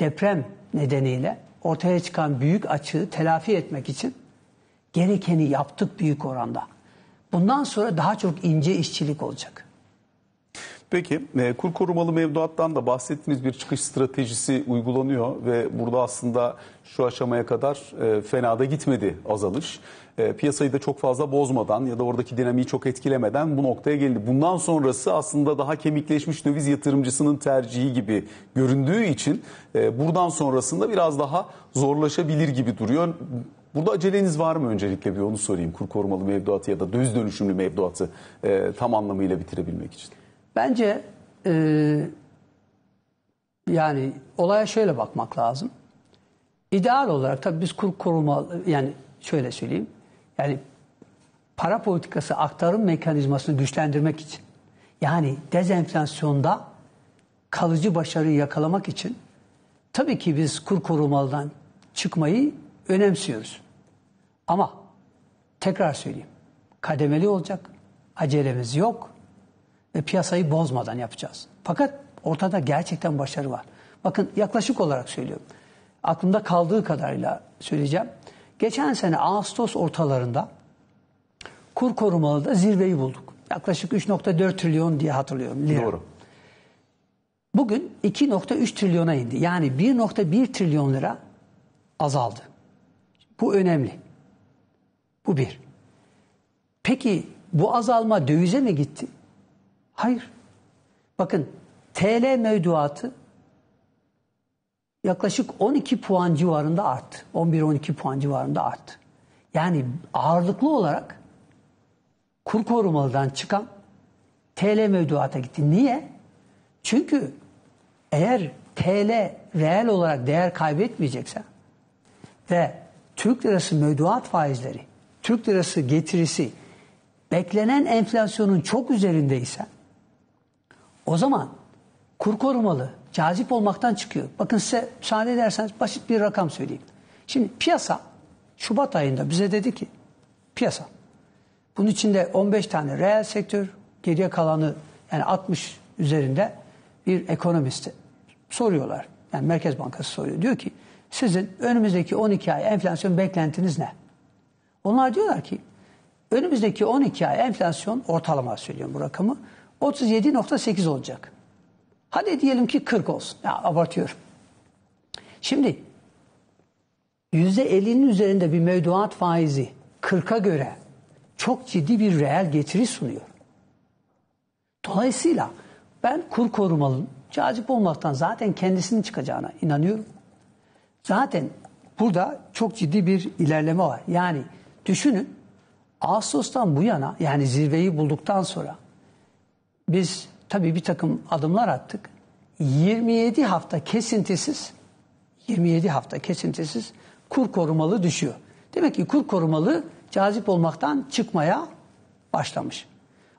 [SPEAKER 2] deprem nedeniyle ortaya çıkan büyük açığı telafi etmek için gerekeni yaptık büyük oranda. Bundan sonra daha çok ince işçilik
[SPEAKER 1] olacak. Peki e, kur korumalı mevduattan da bahsettiğimiz bir çıkış stratejisi uygulanıyor ve burada aslında şu aşamaya kadar e, fena da gitmedi azalış. E, piyasayı da çok fazla bozmadan ya da oradaki dinamiği çok etkilemeden bu noktaya geldi. Bundan sonrası aslında daha kemikleşmiş döviz yatırımcısının tercihi gibi göründüğü için e, buradan sonrasında biraz daha zorlaşabilir gibi duruyor. Burada aceleniz var mı öncelikle bir onu sorayım. Kur korumalı mevduatı ya da döviz dönüşümlü mevduatı e, tam anlamıyla bitirebilmek için.
[SPEAKER 2] Bence e, yani olaya şöyle bakmak lazım. İdeal olarak tabii biz kur kurulma yani şöyle söyleyeyim. Yani para politikası aktarım mekanizmasını güçlendirmek için yani dezenflasyonda kalıcı başarıyı yakalamak için tabii ki biz kur korumadan çıkmayı önemsiyoruz. Ama tekrar söyleyeyim. Kademeli olacak. Acelemiz yok ve piyasayı bozmadan yapacağız. Fakat ortada gerçekten başarı var. Bakın yaklaşık olarak söylüyorum. Aklımda kaldığı kadarıyla söyleyeceğim. Geçen sene Ağustos ortalarında kur korumalı da zirveyi bulduk. Yaklaşık 3.4 trilyon diye hatırlıyorum. Lira. Doğru. Bugün 2.3 trilyona indi. Yani 1.1 trilyon lira azaldı. Bu önemli. Bu bir. Peki bu azalma dövize mi gitti? Hayır. Bakın TL mevduatı yaklaşık 12 puan civarında arttı. 11-12 puan civarında arttı. Yani ağırlıklı olarak kur korumalıdan çıkan TL mevduata gitti. Niye? Çünkü eğer TL reel olarak değer kaybetmeyecekse ve Türk lirası mevduat faizleri, Türk lirası getirisi beklenen enflasyonun çok üzerindeyse o zaman kur korumalı cazip olmaktan çıkıyor. Bakın size müsaade ederseniz basit bir rakam söyleyeyim. Şimdi piyasa Şubat ayında bize dedi ki piyasa bunun içinde 15 tane reel sektör geriye kalanı yani 60 üzerinde bir ekonomisti soruyorlar. Yani Merkez Bankası soruyor. Diyor ki sizin önümüzdeki 12 ay enflasyon beklentiniz ne? Onlar diyorlar ki önümüzdeki 12 ay enflasyon ortalama söylüyorum bu rakamı 37.8 olacak. Hadi diyelim ki 40 olsun. Ya abartıyorum. Şimdi %50'nin üzerinde bir mevduat faizi 40'a göre çok ciddi bir reel getiri sunuyor. Dolayısıyla ben kur korumalının cazip olmaktan zaten kendisinin çıkacağına inanıyorum. Zaten burada çok ciddi bir ilerleme var. Yani düşünün Ağustos'tan bu yana yani zirveyi bulduktan sonra biz tabii bir takım adımlar attık. 27 hafta kesintisiz 27 hafta kesintisiz kur korumalı düşüyor. Demek ki kur korumalı cazip olmaktan çıkmaya başlamış.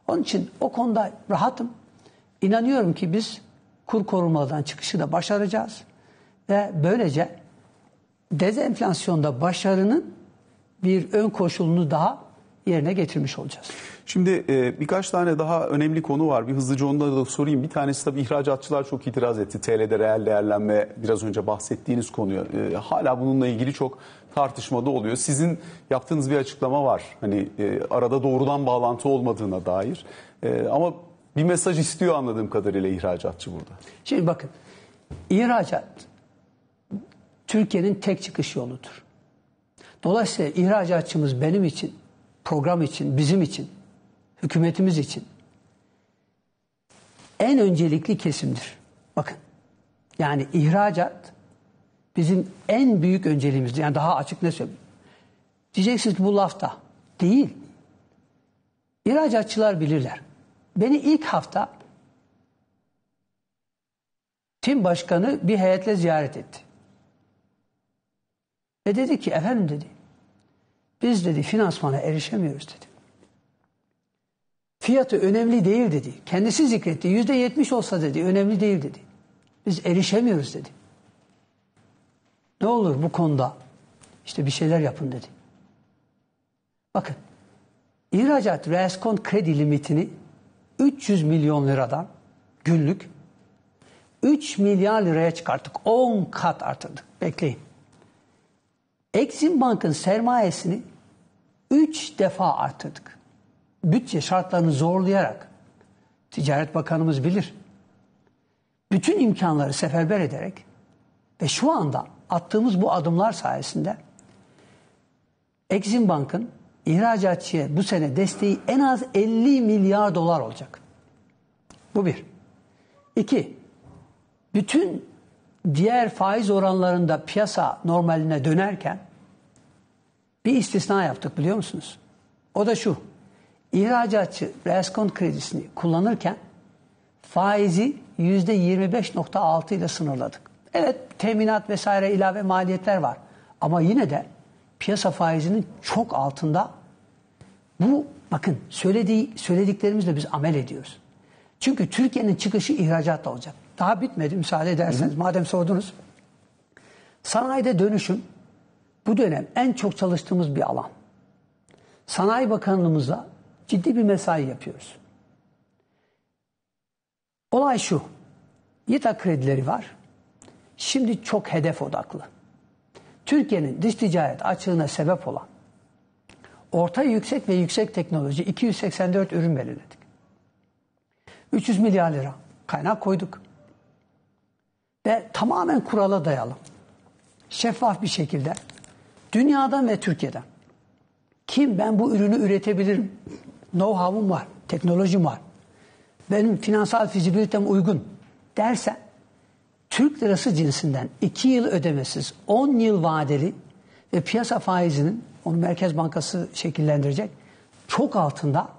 [SPEAKER 2] Onun için o konuda rahatım. İnanıyorum ki biz kur korumalıdan çıkışı da başaracağız. Ve böylece dezenflasyonda başarının bir ön koşulunu daha yerine getirmiş olacağız.
[SPEAKER 1] Şimdi e, birkaç tane daha önemli konu var. Bir hızlıca onları da sorayım. Bir tanesi tabii ihracatçılar çok itiraz etti. TL'de reel değerlenme biraz önce bahsettiğiniz konuya. E, hala bununla ilgili çok tartışmada oluyor. Sizin yaptığınız bir açıklama var. Hani e, arada doğrudan bağlantı olmadığına dair. E, ama bir mesaj istiyor anladığım kadarıyla ihracatçı burada. Şimdi bakın ihracat
[SPEAKER 2] Türkiye'nin tek çıkış yoludur. Dolayısıyla ihracatçımız benim için program için, bizim için, hükümetimiz için en öncelikli kesimdir. Bakın yani ihracat bizim en büyük önceliğimizdir. Yani daha açık ne söyleyeyim? Diyeceksiniz bu lafta değil. İhracatçılar bilirler. Beni ilk hafta Tim Başkanı bir heyetle ziyaret etti. Ve dedi ki efendim dedi biz dedi finansmana erişemiyoruz dedi. Fiyatı önemli değil dedi. Kendisi zikretti. Yüzde yetmiş olsa dedi önemli değil dedi. Biz erişemiyoruz dedi. Ne olur bu konuda işte bir şeyler yapın dedi. Bakın ihracat reskon kredi limitini 300 milyon liradan günlük 3 milyar liraya çıkarttık. 10 kat artırdık. Bekleyin. Exim Bank'ın sermayesini 3 defa arttırdık. Bütçe şartlarını zorlayarak Ticaret Bakanımız bilir. Bütün imkanları seferber ederek ve şu anda attığımız bu adımlar sayesinde Exim Bank'ın ihracatçıya bu sene desteği en az 50 milyar dolar olacak. Bu bir. İki, bütün diğer faiz oranlarında piyasa normaline dönerken bir istisna yaptık biliyor musunuz? O da şu. İhracatçı reskont kredisini kullanırken faizi %25.6 ile sınırladık. Evet teminat vesaire ilave maliyetler var. Ama yine de piyasa faizinin çok altında bu bakın söylediği söylediklerimizle biz amel ediyoruz. Çünkü Türkiye'nin çıkışı ihracatla olacak. Daha bitmedi müsaade ederseniz. Hı hı. Madem sordunuz. Sanayide dönüşüm bu dönem en çok çalıştığımız bir alan. Sanayi Bakanlığımıza ciddi bir mesai yapıyoruz. Olay şu. YİTA kredileri var. Şimdi çok hedef odaklı. Türkiye'nin dış ticaret açığına sebep olan orta yüksek ve yüksek teknoloji 284 ürün belirledik. 300 milyar lira kaynak koyduk ve tamamen kurala dayalı, şeffaf bir şekilde dünyadan ve Türkiye'den kim ben bu ürünü üretebilirim, know-how'um var, teknolojim var, benim finansal fizibilitem uygun dersen Türk lirası cinsinden 2 yıl ödemesiz 10 yıl vadeli ve piyasa faizinin onu Merkez Bankası şekillendirecek çok altında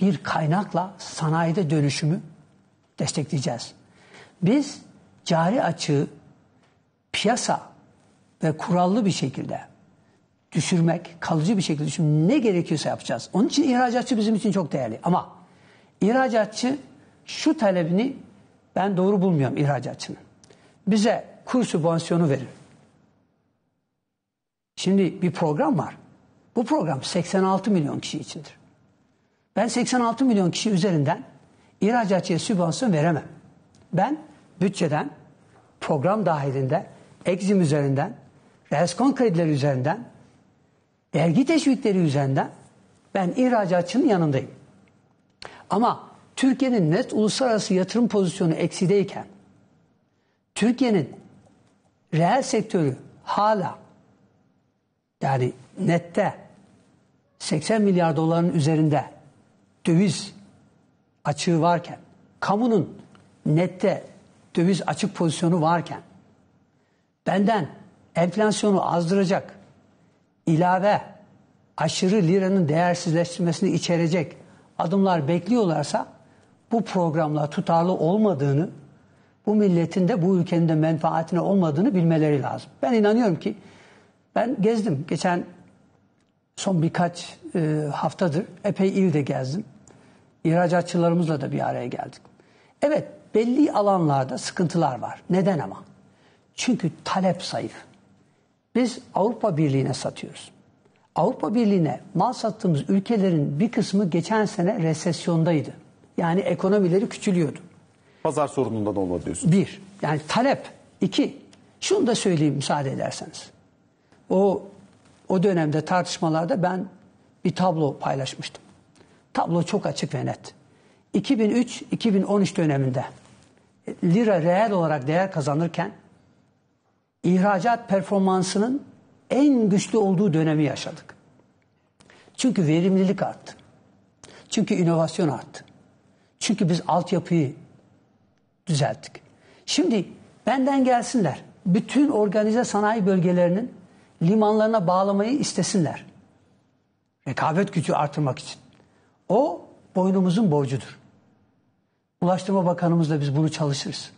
[SPEAKER 2] bir kaynakla sanayide dönüşümü destekleyeceğiz. Biz cari açığı piyasa ve kurallı bir şekilde düşürmek, kalıcı bir şekilde düşürmek ne gerekiyorsa yapacağız. Onun için ihracatçı bizim için çok değerli. Ama ihracatçı şu talebini ben doğru bulmuyorum ihracatçının. Bize kur sübvansiyonu verin. Şimdi bir program var. Bu program 86 milyon kişi içindir. Ben 86 milyon kişi üzerinden ihracatçıya sübvansiyon veremem. Ben bütçeden program dahilinde Exim üzerinden, reskon kredileri üzerinden, vergi teşvikleri üzerinden ben ihracatçının yanındayım. Ama Türkiye'nin net uluslararası yatırım pozisyonu eksideyken Türkiye'nin reel sektörü hala yani nette 80 milyar doların üzerinde döviz açığı varken kamunun nette döviz açık pozisyonu varken benden enflasyonu azdıracak ilave aşırı liranın değersizleştirmesini içerecek adımlar bekliyorlarsa bu programla tutarlı olmadığını, bu milletin de bu ülkenin de menfaatine olmadığını bilmeleri lazım. Ben inanıyorum ki ben gezdim. Geçen son birkaç e, haftadır epey de gezdim. İhracatçılarımızla da bir araya geldik. Evet belli alanlarda sıkıntılar var. Neden ama? Çünkü talep zayıf. Biz Avrupa Birliği'ne satıyoruz. Avrupa Birliği'ne mal sattığımız ülkelerin bir kısmı geçen sene resesyondaydı. Yani ekonomileri küçülüyordu.
[SPEAKER 1] Pazar sorunundan olma diyorsun.
[SPEAKER 2] Bir, yani talep. İki. şunu da söyleyeyim müsaade ederseniz. O, o dönemde tartışmalarda ben bir tablo paylaşmıştım. Tablo çok açık ve net. 2003-2013 döneminde lira reel olarak değer kazanırken ihracat performansının en güçlü olduğu dönemi yaşadık. Çünkü verimlilik arttı. Çünkü inovasyon arttı. Çünkü biz altyapıyı düzelttik. Şimdi benden gelsinler. Bütün organize sanayi bölgelerinin limanlarına bağlamayı istesinler. Rekabet gücü artırmak için. O boynumuzun borcudur. Ulaştırma Bakanımızla biz bunu çalışırız.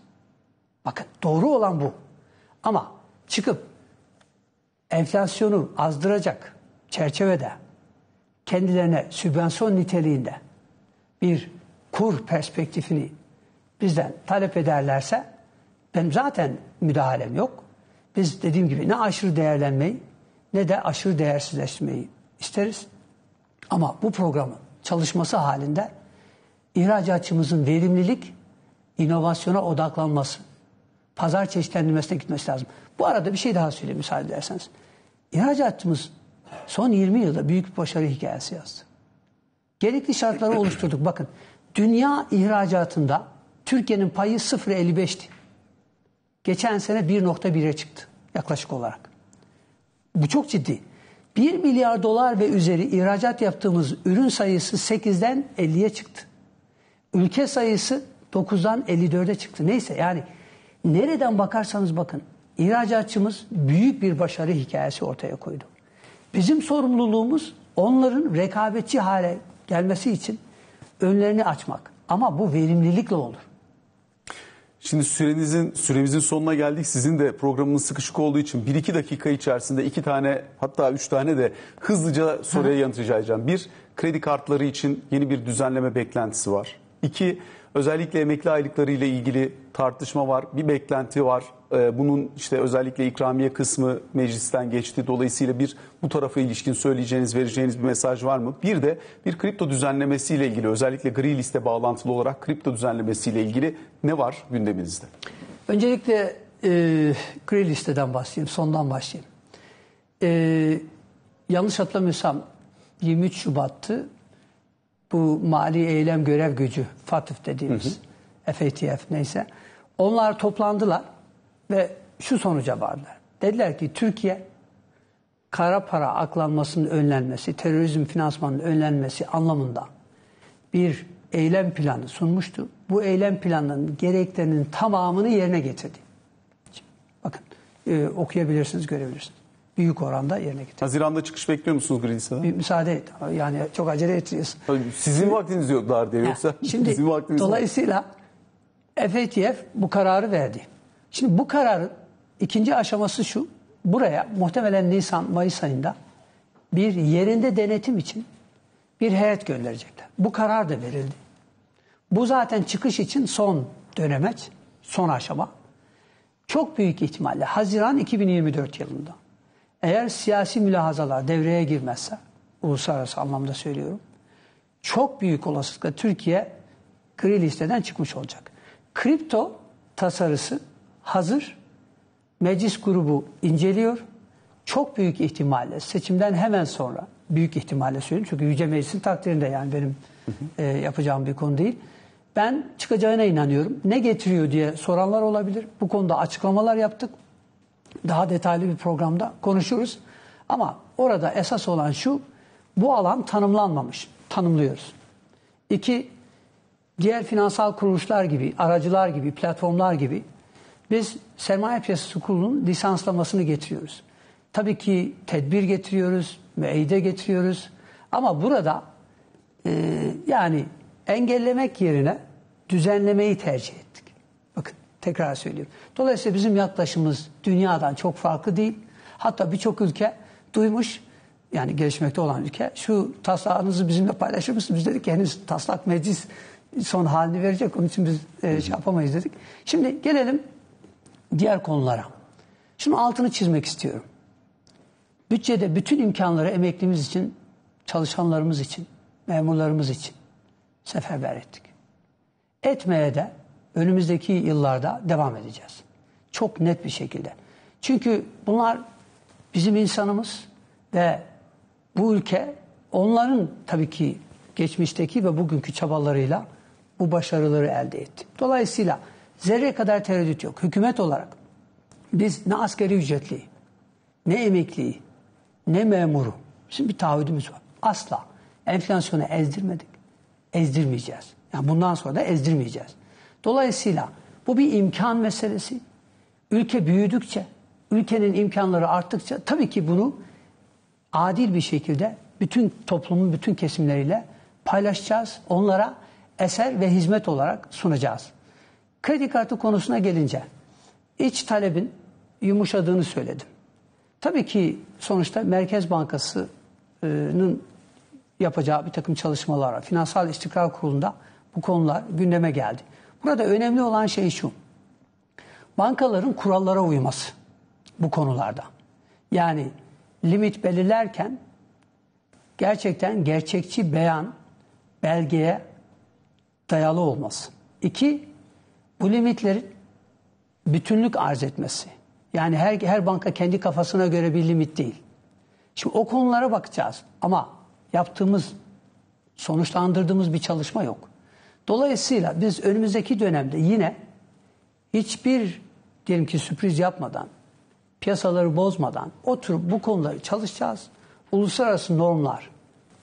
[SPEAKER 2] Bakın doğru olan bu. Ama çıkıp enflasyonu azdıracak çerçevede kendilerine sübvanson niteliğinde bir kur perspektifini bizden talep ederlerse ben zaten müdahalem yok. Biz dediğim gibi ne aşırı değerlenmeyi ne de aşırı değersizleşmeyi isteriz. Ama bu programın çalışması halinde ihracatçımızın verimlilik, inovasyona odaklanması, pazar çeşitlendirmesine gitmesi lazım. Bu arada bir şey daha söyleyeyim müsaade ederseniz. İhracatçımız son 20 yılda büyük bir başarı hikayesi yazdı. Gerekli şartları oluşturduk. Bakın dünya ihracatında Türkiye'nin payı 0.55'ti. Geçen sene 1.1'e çıktı yaklaşık olarak. Bu çok ciddi. 1 milyar dolar ve üzeri ihracat yaptığımız ürün sayısı 8'den 50'ye çıktı. Ülke sayısı 9'dan 54'e çıktı. Neyse yani nereden bakarsanız bakın ihracatçımız büyük bir başarı hikayesi ortaya koydu. Bizim sorumluluğumuz onların rekabetçi hale gelmesi için önlerini açmak. Ama bu verimlilikle olur.
[SPEAKER 1] Şimdi sürenizin süremizin sonuna geldik. Sizin de programınız sıkışık olduğu için 1-2 dakika içerisinde iki tane hatta üç tane de hızlıca soruya yanıt rica edeceğim. Bir, kredi kartları için yeni bir düzenleme beklentisi var. İki, özellikle emekli aylıkları ile ilgili tartışma var, bir beklenti var. Ee, bunun işte özellikle ikramiye kısmı meclisten geçti. Dolayısıyla bir bu tarafa ilişkin söyleyeceğiniz, vereceğiniz bir mesaj var mı? Bir de bir kripto düzenlemesi ile ilgili özellikle gri liste bağlantılı olarak kripto düzenlemesi ile ilgili ne var gündeminizde?
[SPEAKER 2] Öncelikle e, gri listeden başlayayım, sondan başlayayım. E, yanlış hatırlamıyorsam 23 Şubat'tı bu mali eylem görev gücü FATF dediğimiz hı hı. FATF neyse onlar toplandılar ve şu sonuca vardılar. Dediler ki Türkiye kara para aklanmasının önlenmesi, terörizm finansmanının önlenmesi anlamında bir eylem planı sunmuştu. Bu eylem planının gereklerinin tamamını yerine getirdi. Bakın e, okuyabilirsiniz, görebilirsiniz büyük oranda yerine
[SPEAKER 1] getirdik. Haziranda çıkış bekliyor musunuz Greenpeace'den? Bir
[SPEAKER 2] müsaade et. Yani çok acele ettiniz.
[SPEAKER 1] Sizin vaktiniz yok dar diye yoksa şimdi, bizim vaktimiz Dolayısıyla
[SPEAKER 2] var. FATF bu kararı verdi. Şimdi bu kararın ikinci aşaması şu. Buraya muhtemelen Nisan, Mayıs ayında bir yerinde denetim için bir heyet gönderecekler. Bu karar da verildi. Bu zaten çıkış için son dönemeç, son aşama. Çok büyük ihtimalle Haziran 2024 yılında eğer siyasi mülahazalar devreye girmezse, uluslararası anlamda söylüyorum, çok büyük olasılıkla Türkiye gri listeden çıkmış olacak. Kripto tasarısı hazır, meclis grubu inceliyor. Çok büyük ihtimalle seçimden hemen sonra, büyük ihtimalle söylüyorum çünkü Yüce Meclis'in takdirinde yani benim E, yapacağım bir konu değil. Ben çıkacağına inanıyorum. Ne getiriyor diye soranlar olabilir. Bu konuda açıklamalar yaptık. Daha detaylı bir programda konuşuruz. Ama orada esas olan şu, bu alan tanımlanmamış, tanımlıyoruz. İki, diğer finansal kuruluşlar gibi, aracılar gibi, platformlar gibi biz sermaye piyasası kurulunun lisanslamasını getiriyoruz. Tabii ki tedbir getiriyoruz, müeyyide getiriyoruz. Ama burada e, yani engellemek yerine düzenlemeyi tercih ettik. Tekrar söylüyorum. Dolayısıyla bizim yaklaşımımız dünyadan çok farklı değil. Hatta birçok ülke duymuş yani gelişmekte olan ülke şu taslağınızı bizimle paylaşır mısınız? Biz dedik ki henüz taslak meclis son halini verecek onun için biz e, şey yapamayız dedik. Şimdi gelelim diğer konulara. Şimdi altını çizmek istiyorum. Bütçede bütün imkanları emeklimiz için, çalışanlarımız için, memurlarımız için seferber ettik. Etmeye de önümüzdeki yıllarda devam edeceğiz. Çok net bir şekilde. Çünkü bunlar bizim insanımız ve bu ülke onların tabii ki geçmişteki ve bugünkü çabalarıyla bu başarıları elde etti. Dolayısıyla zerre kadar tereddüt yok. Hükümet olarak biz ne askeri ücretli, ne emekliyi, ne memuru bizim bir taahhüdümüz var. Asla enflasyonu ezdirmedik, ezdirmeyeceğiz. Yani bundan sonra da ezdirmeyeceğiz. Dolayısıyla bu bir imkan meselesi. Ülke büyüdükçe, ülkenin imkanları arttıkça tabii ki bunu adil bir şekilde bütün toplumun bütün kesimleriyle paylaşacağız. Onlara eser ve hizmet olarak sunacağız. Kredi kartı konusuna gelince iç talebin yumuşadığını söyledim. Tabii ki sonuçta Merkez Bankası'nın yapacağı bir takım çalışmalara, Finansal İstikrar Kurulu'nda bu konular gündeme geldi. Burada önemli olan şey şu. Bankaların kurallara uyması bu konularda. Yani limit belirlerken gerçekten gerçekçi beyan, belgeye dayalı olması. İki, bu limitlerin bütünlük arz etmesi. Yani her, her banka kendi kafasına göre bir limit değil. Şimdi o konulara bakacağız ama yaptığımız, sonuçlandırdığımız bir çalışma yok. Dolayısıyla biz önümüzdeki dönemde yine hiçbir diyelim ki sürpriz yapmadan, piyasaları bozmadan oturup bu konuları çalışacağız. Uluslararası normlar,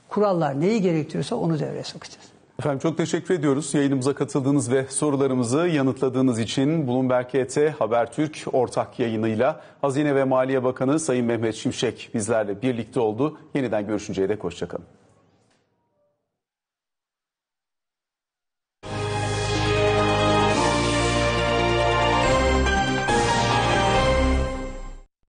[SPEAKER 2] kurallar neyi gerektiriyorsa onu devreye sokacağız.
[SPEAKER 1] Efendim çok teşekkür ediyoruz yayınımıza katıldığınız ve sorularımızı yanıtladığınız için. Bloomberg ET Habertürk ortak yayınıyla Hazine ve Maliye Bakanı Sayın Mehmet Şimşek bizlerle birlikte oldu. Yeniden görüşünceye dek hoşçakalın.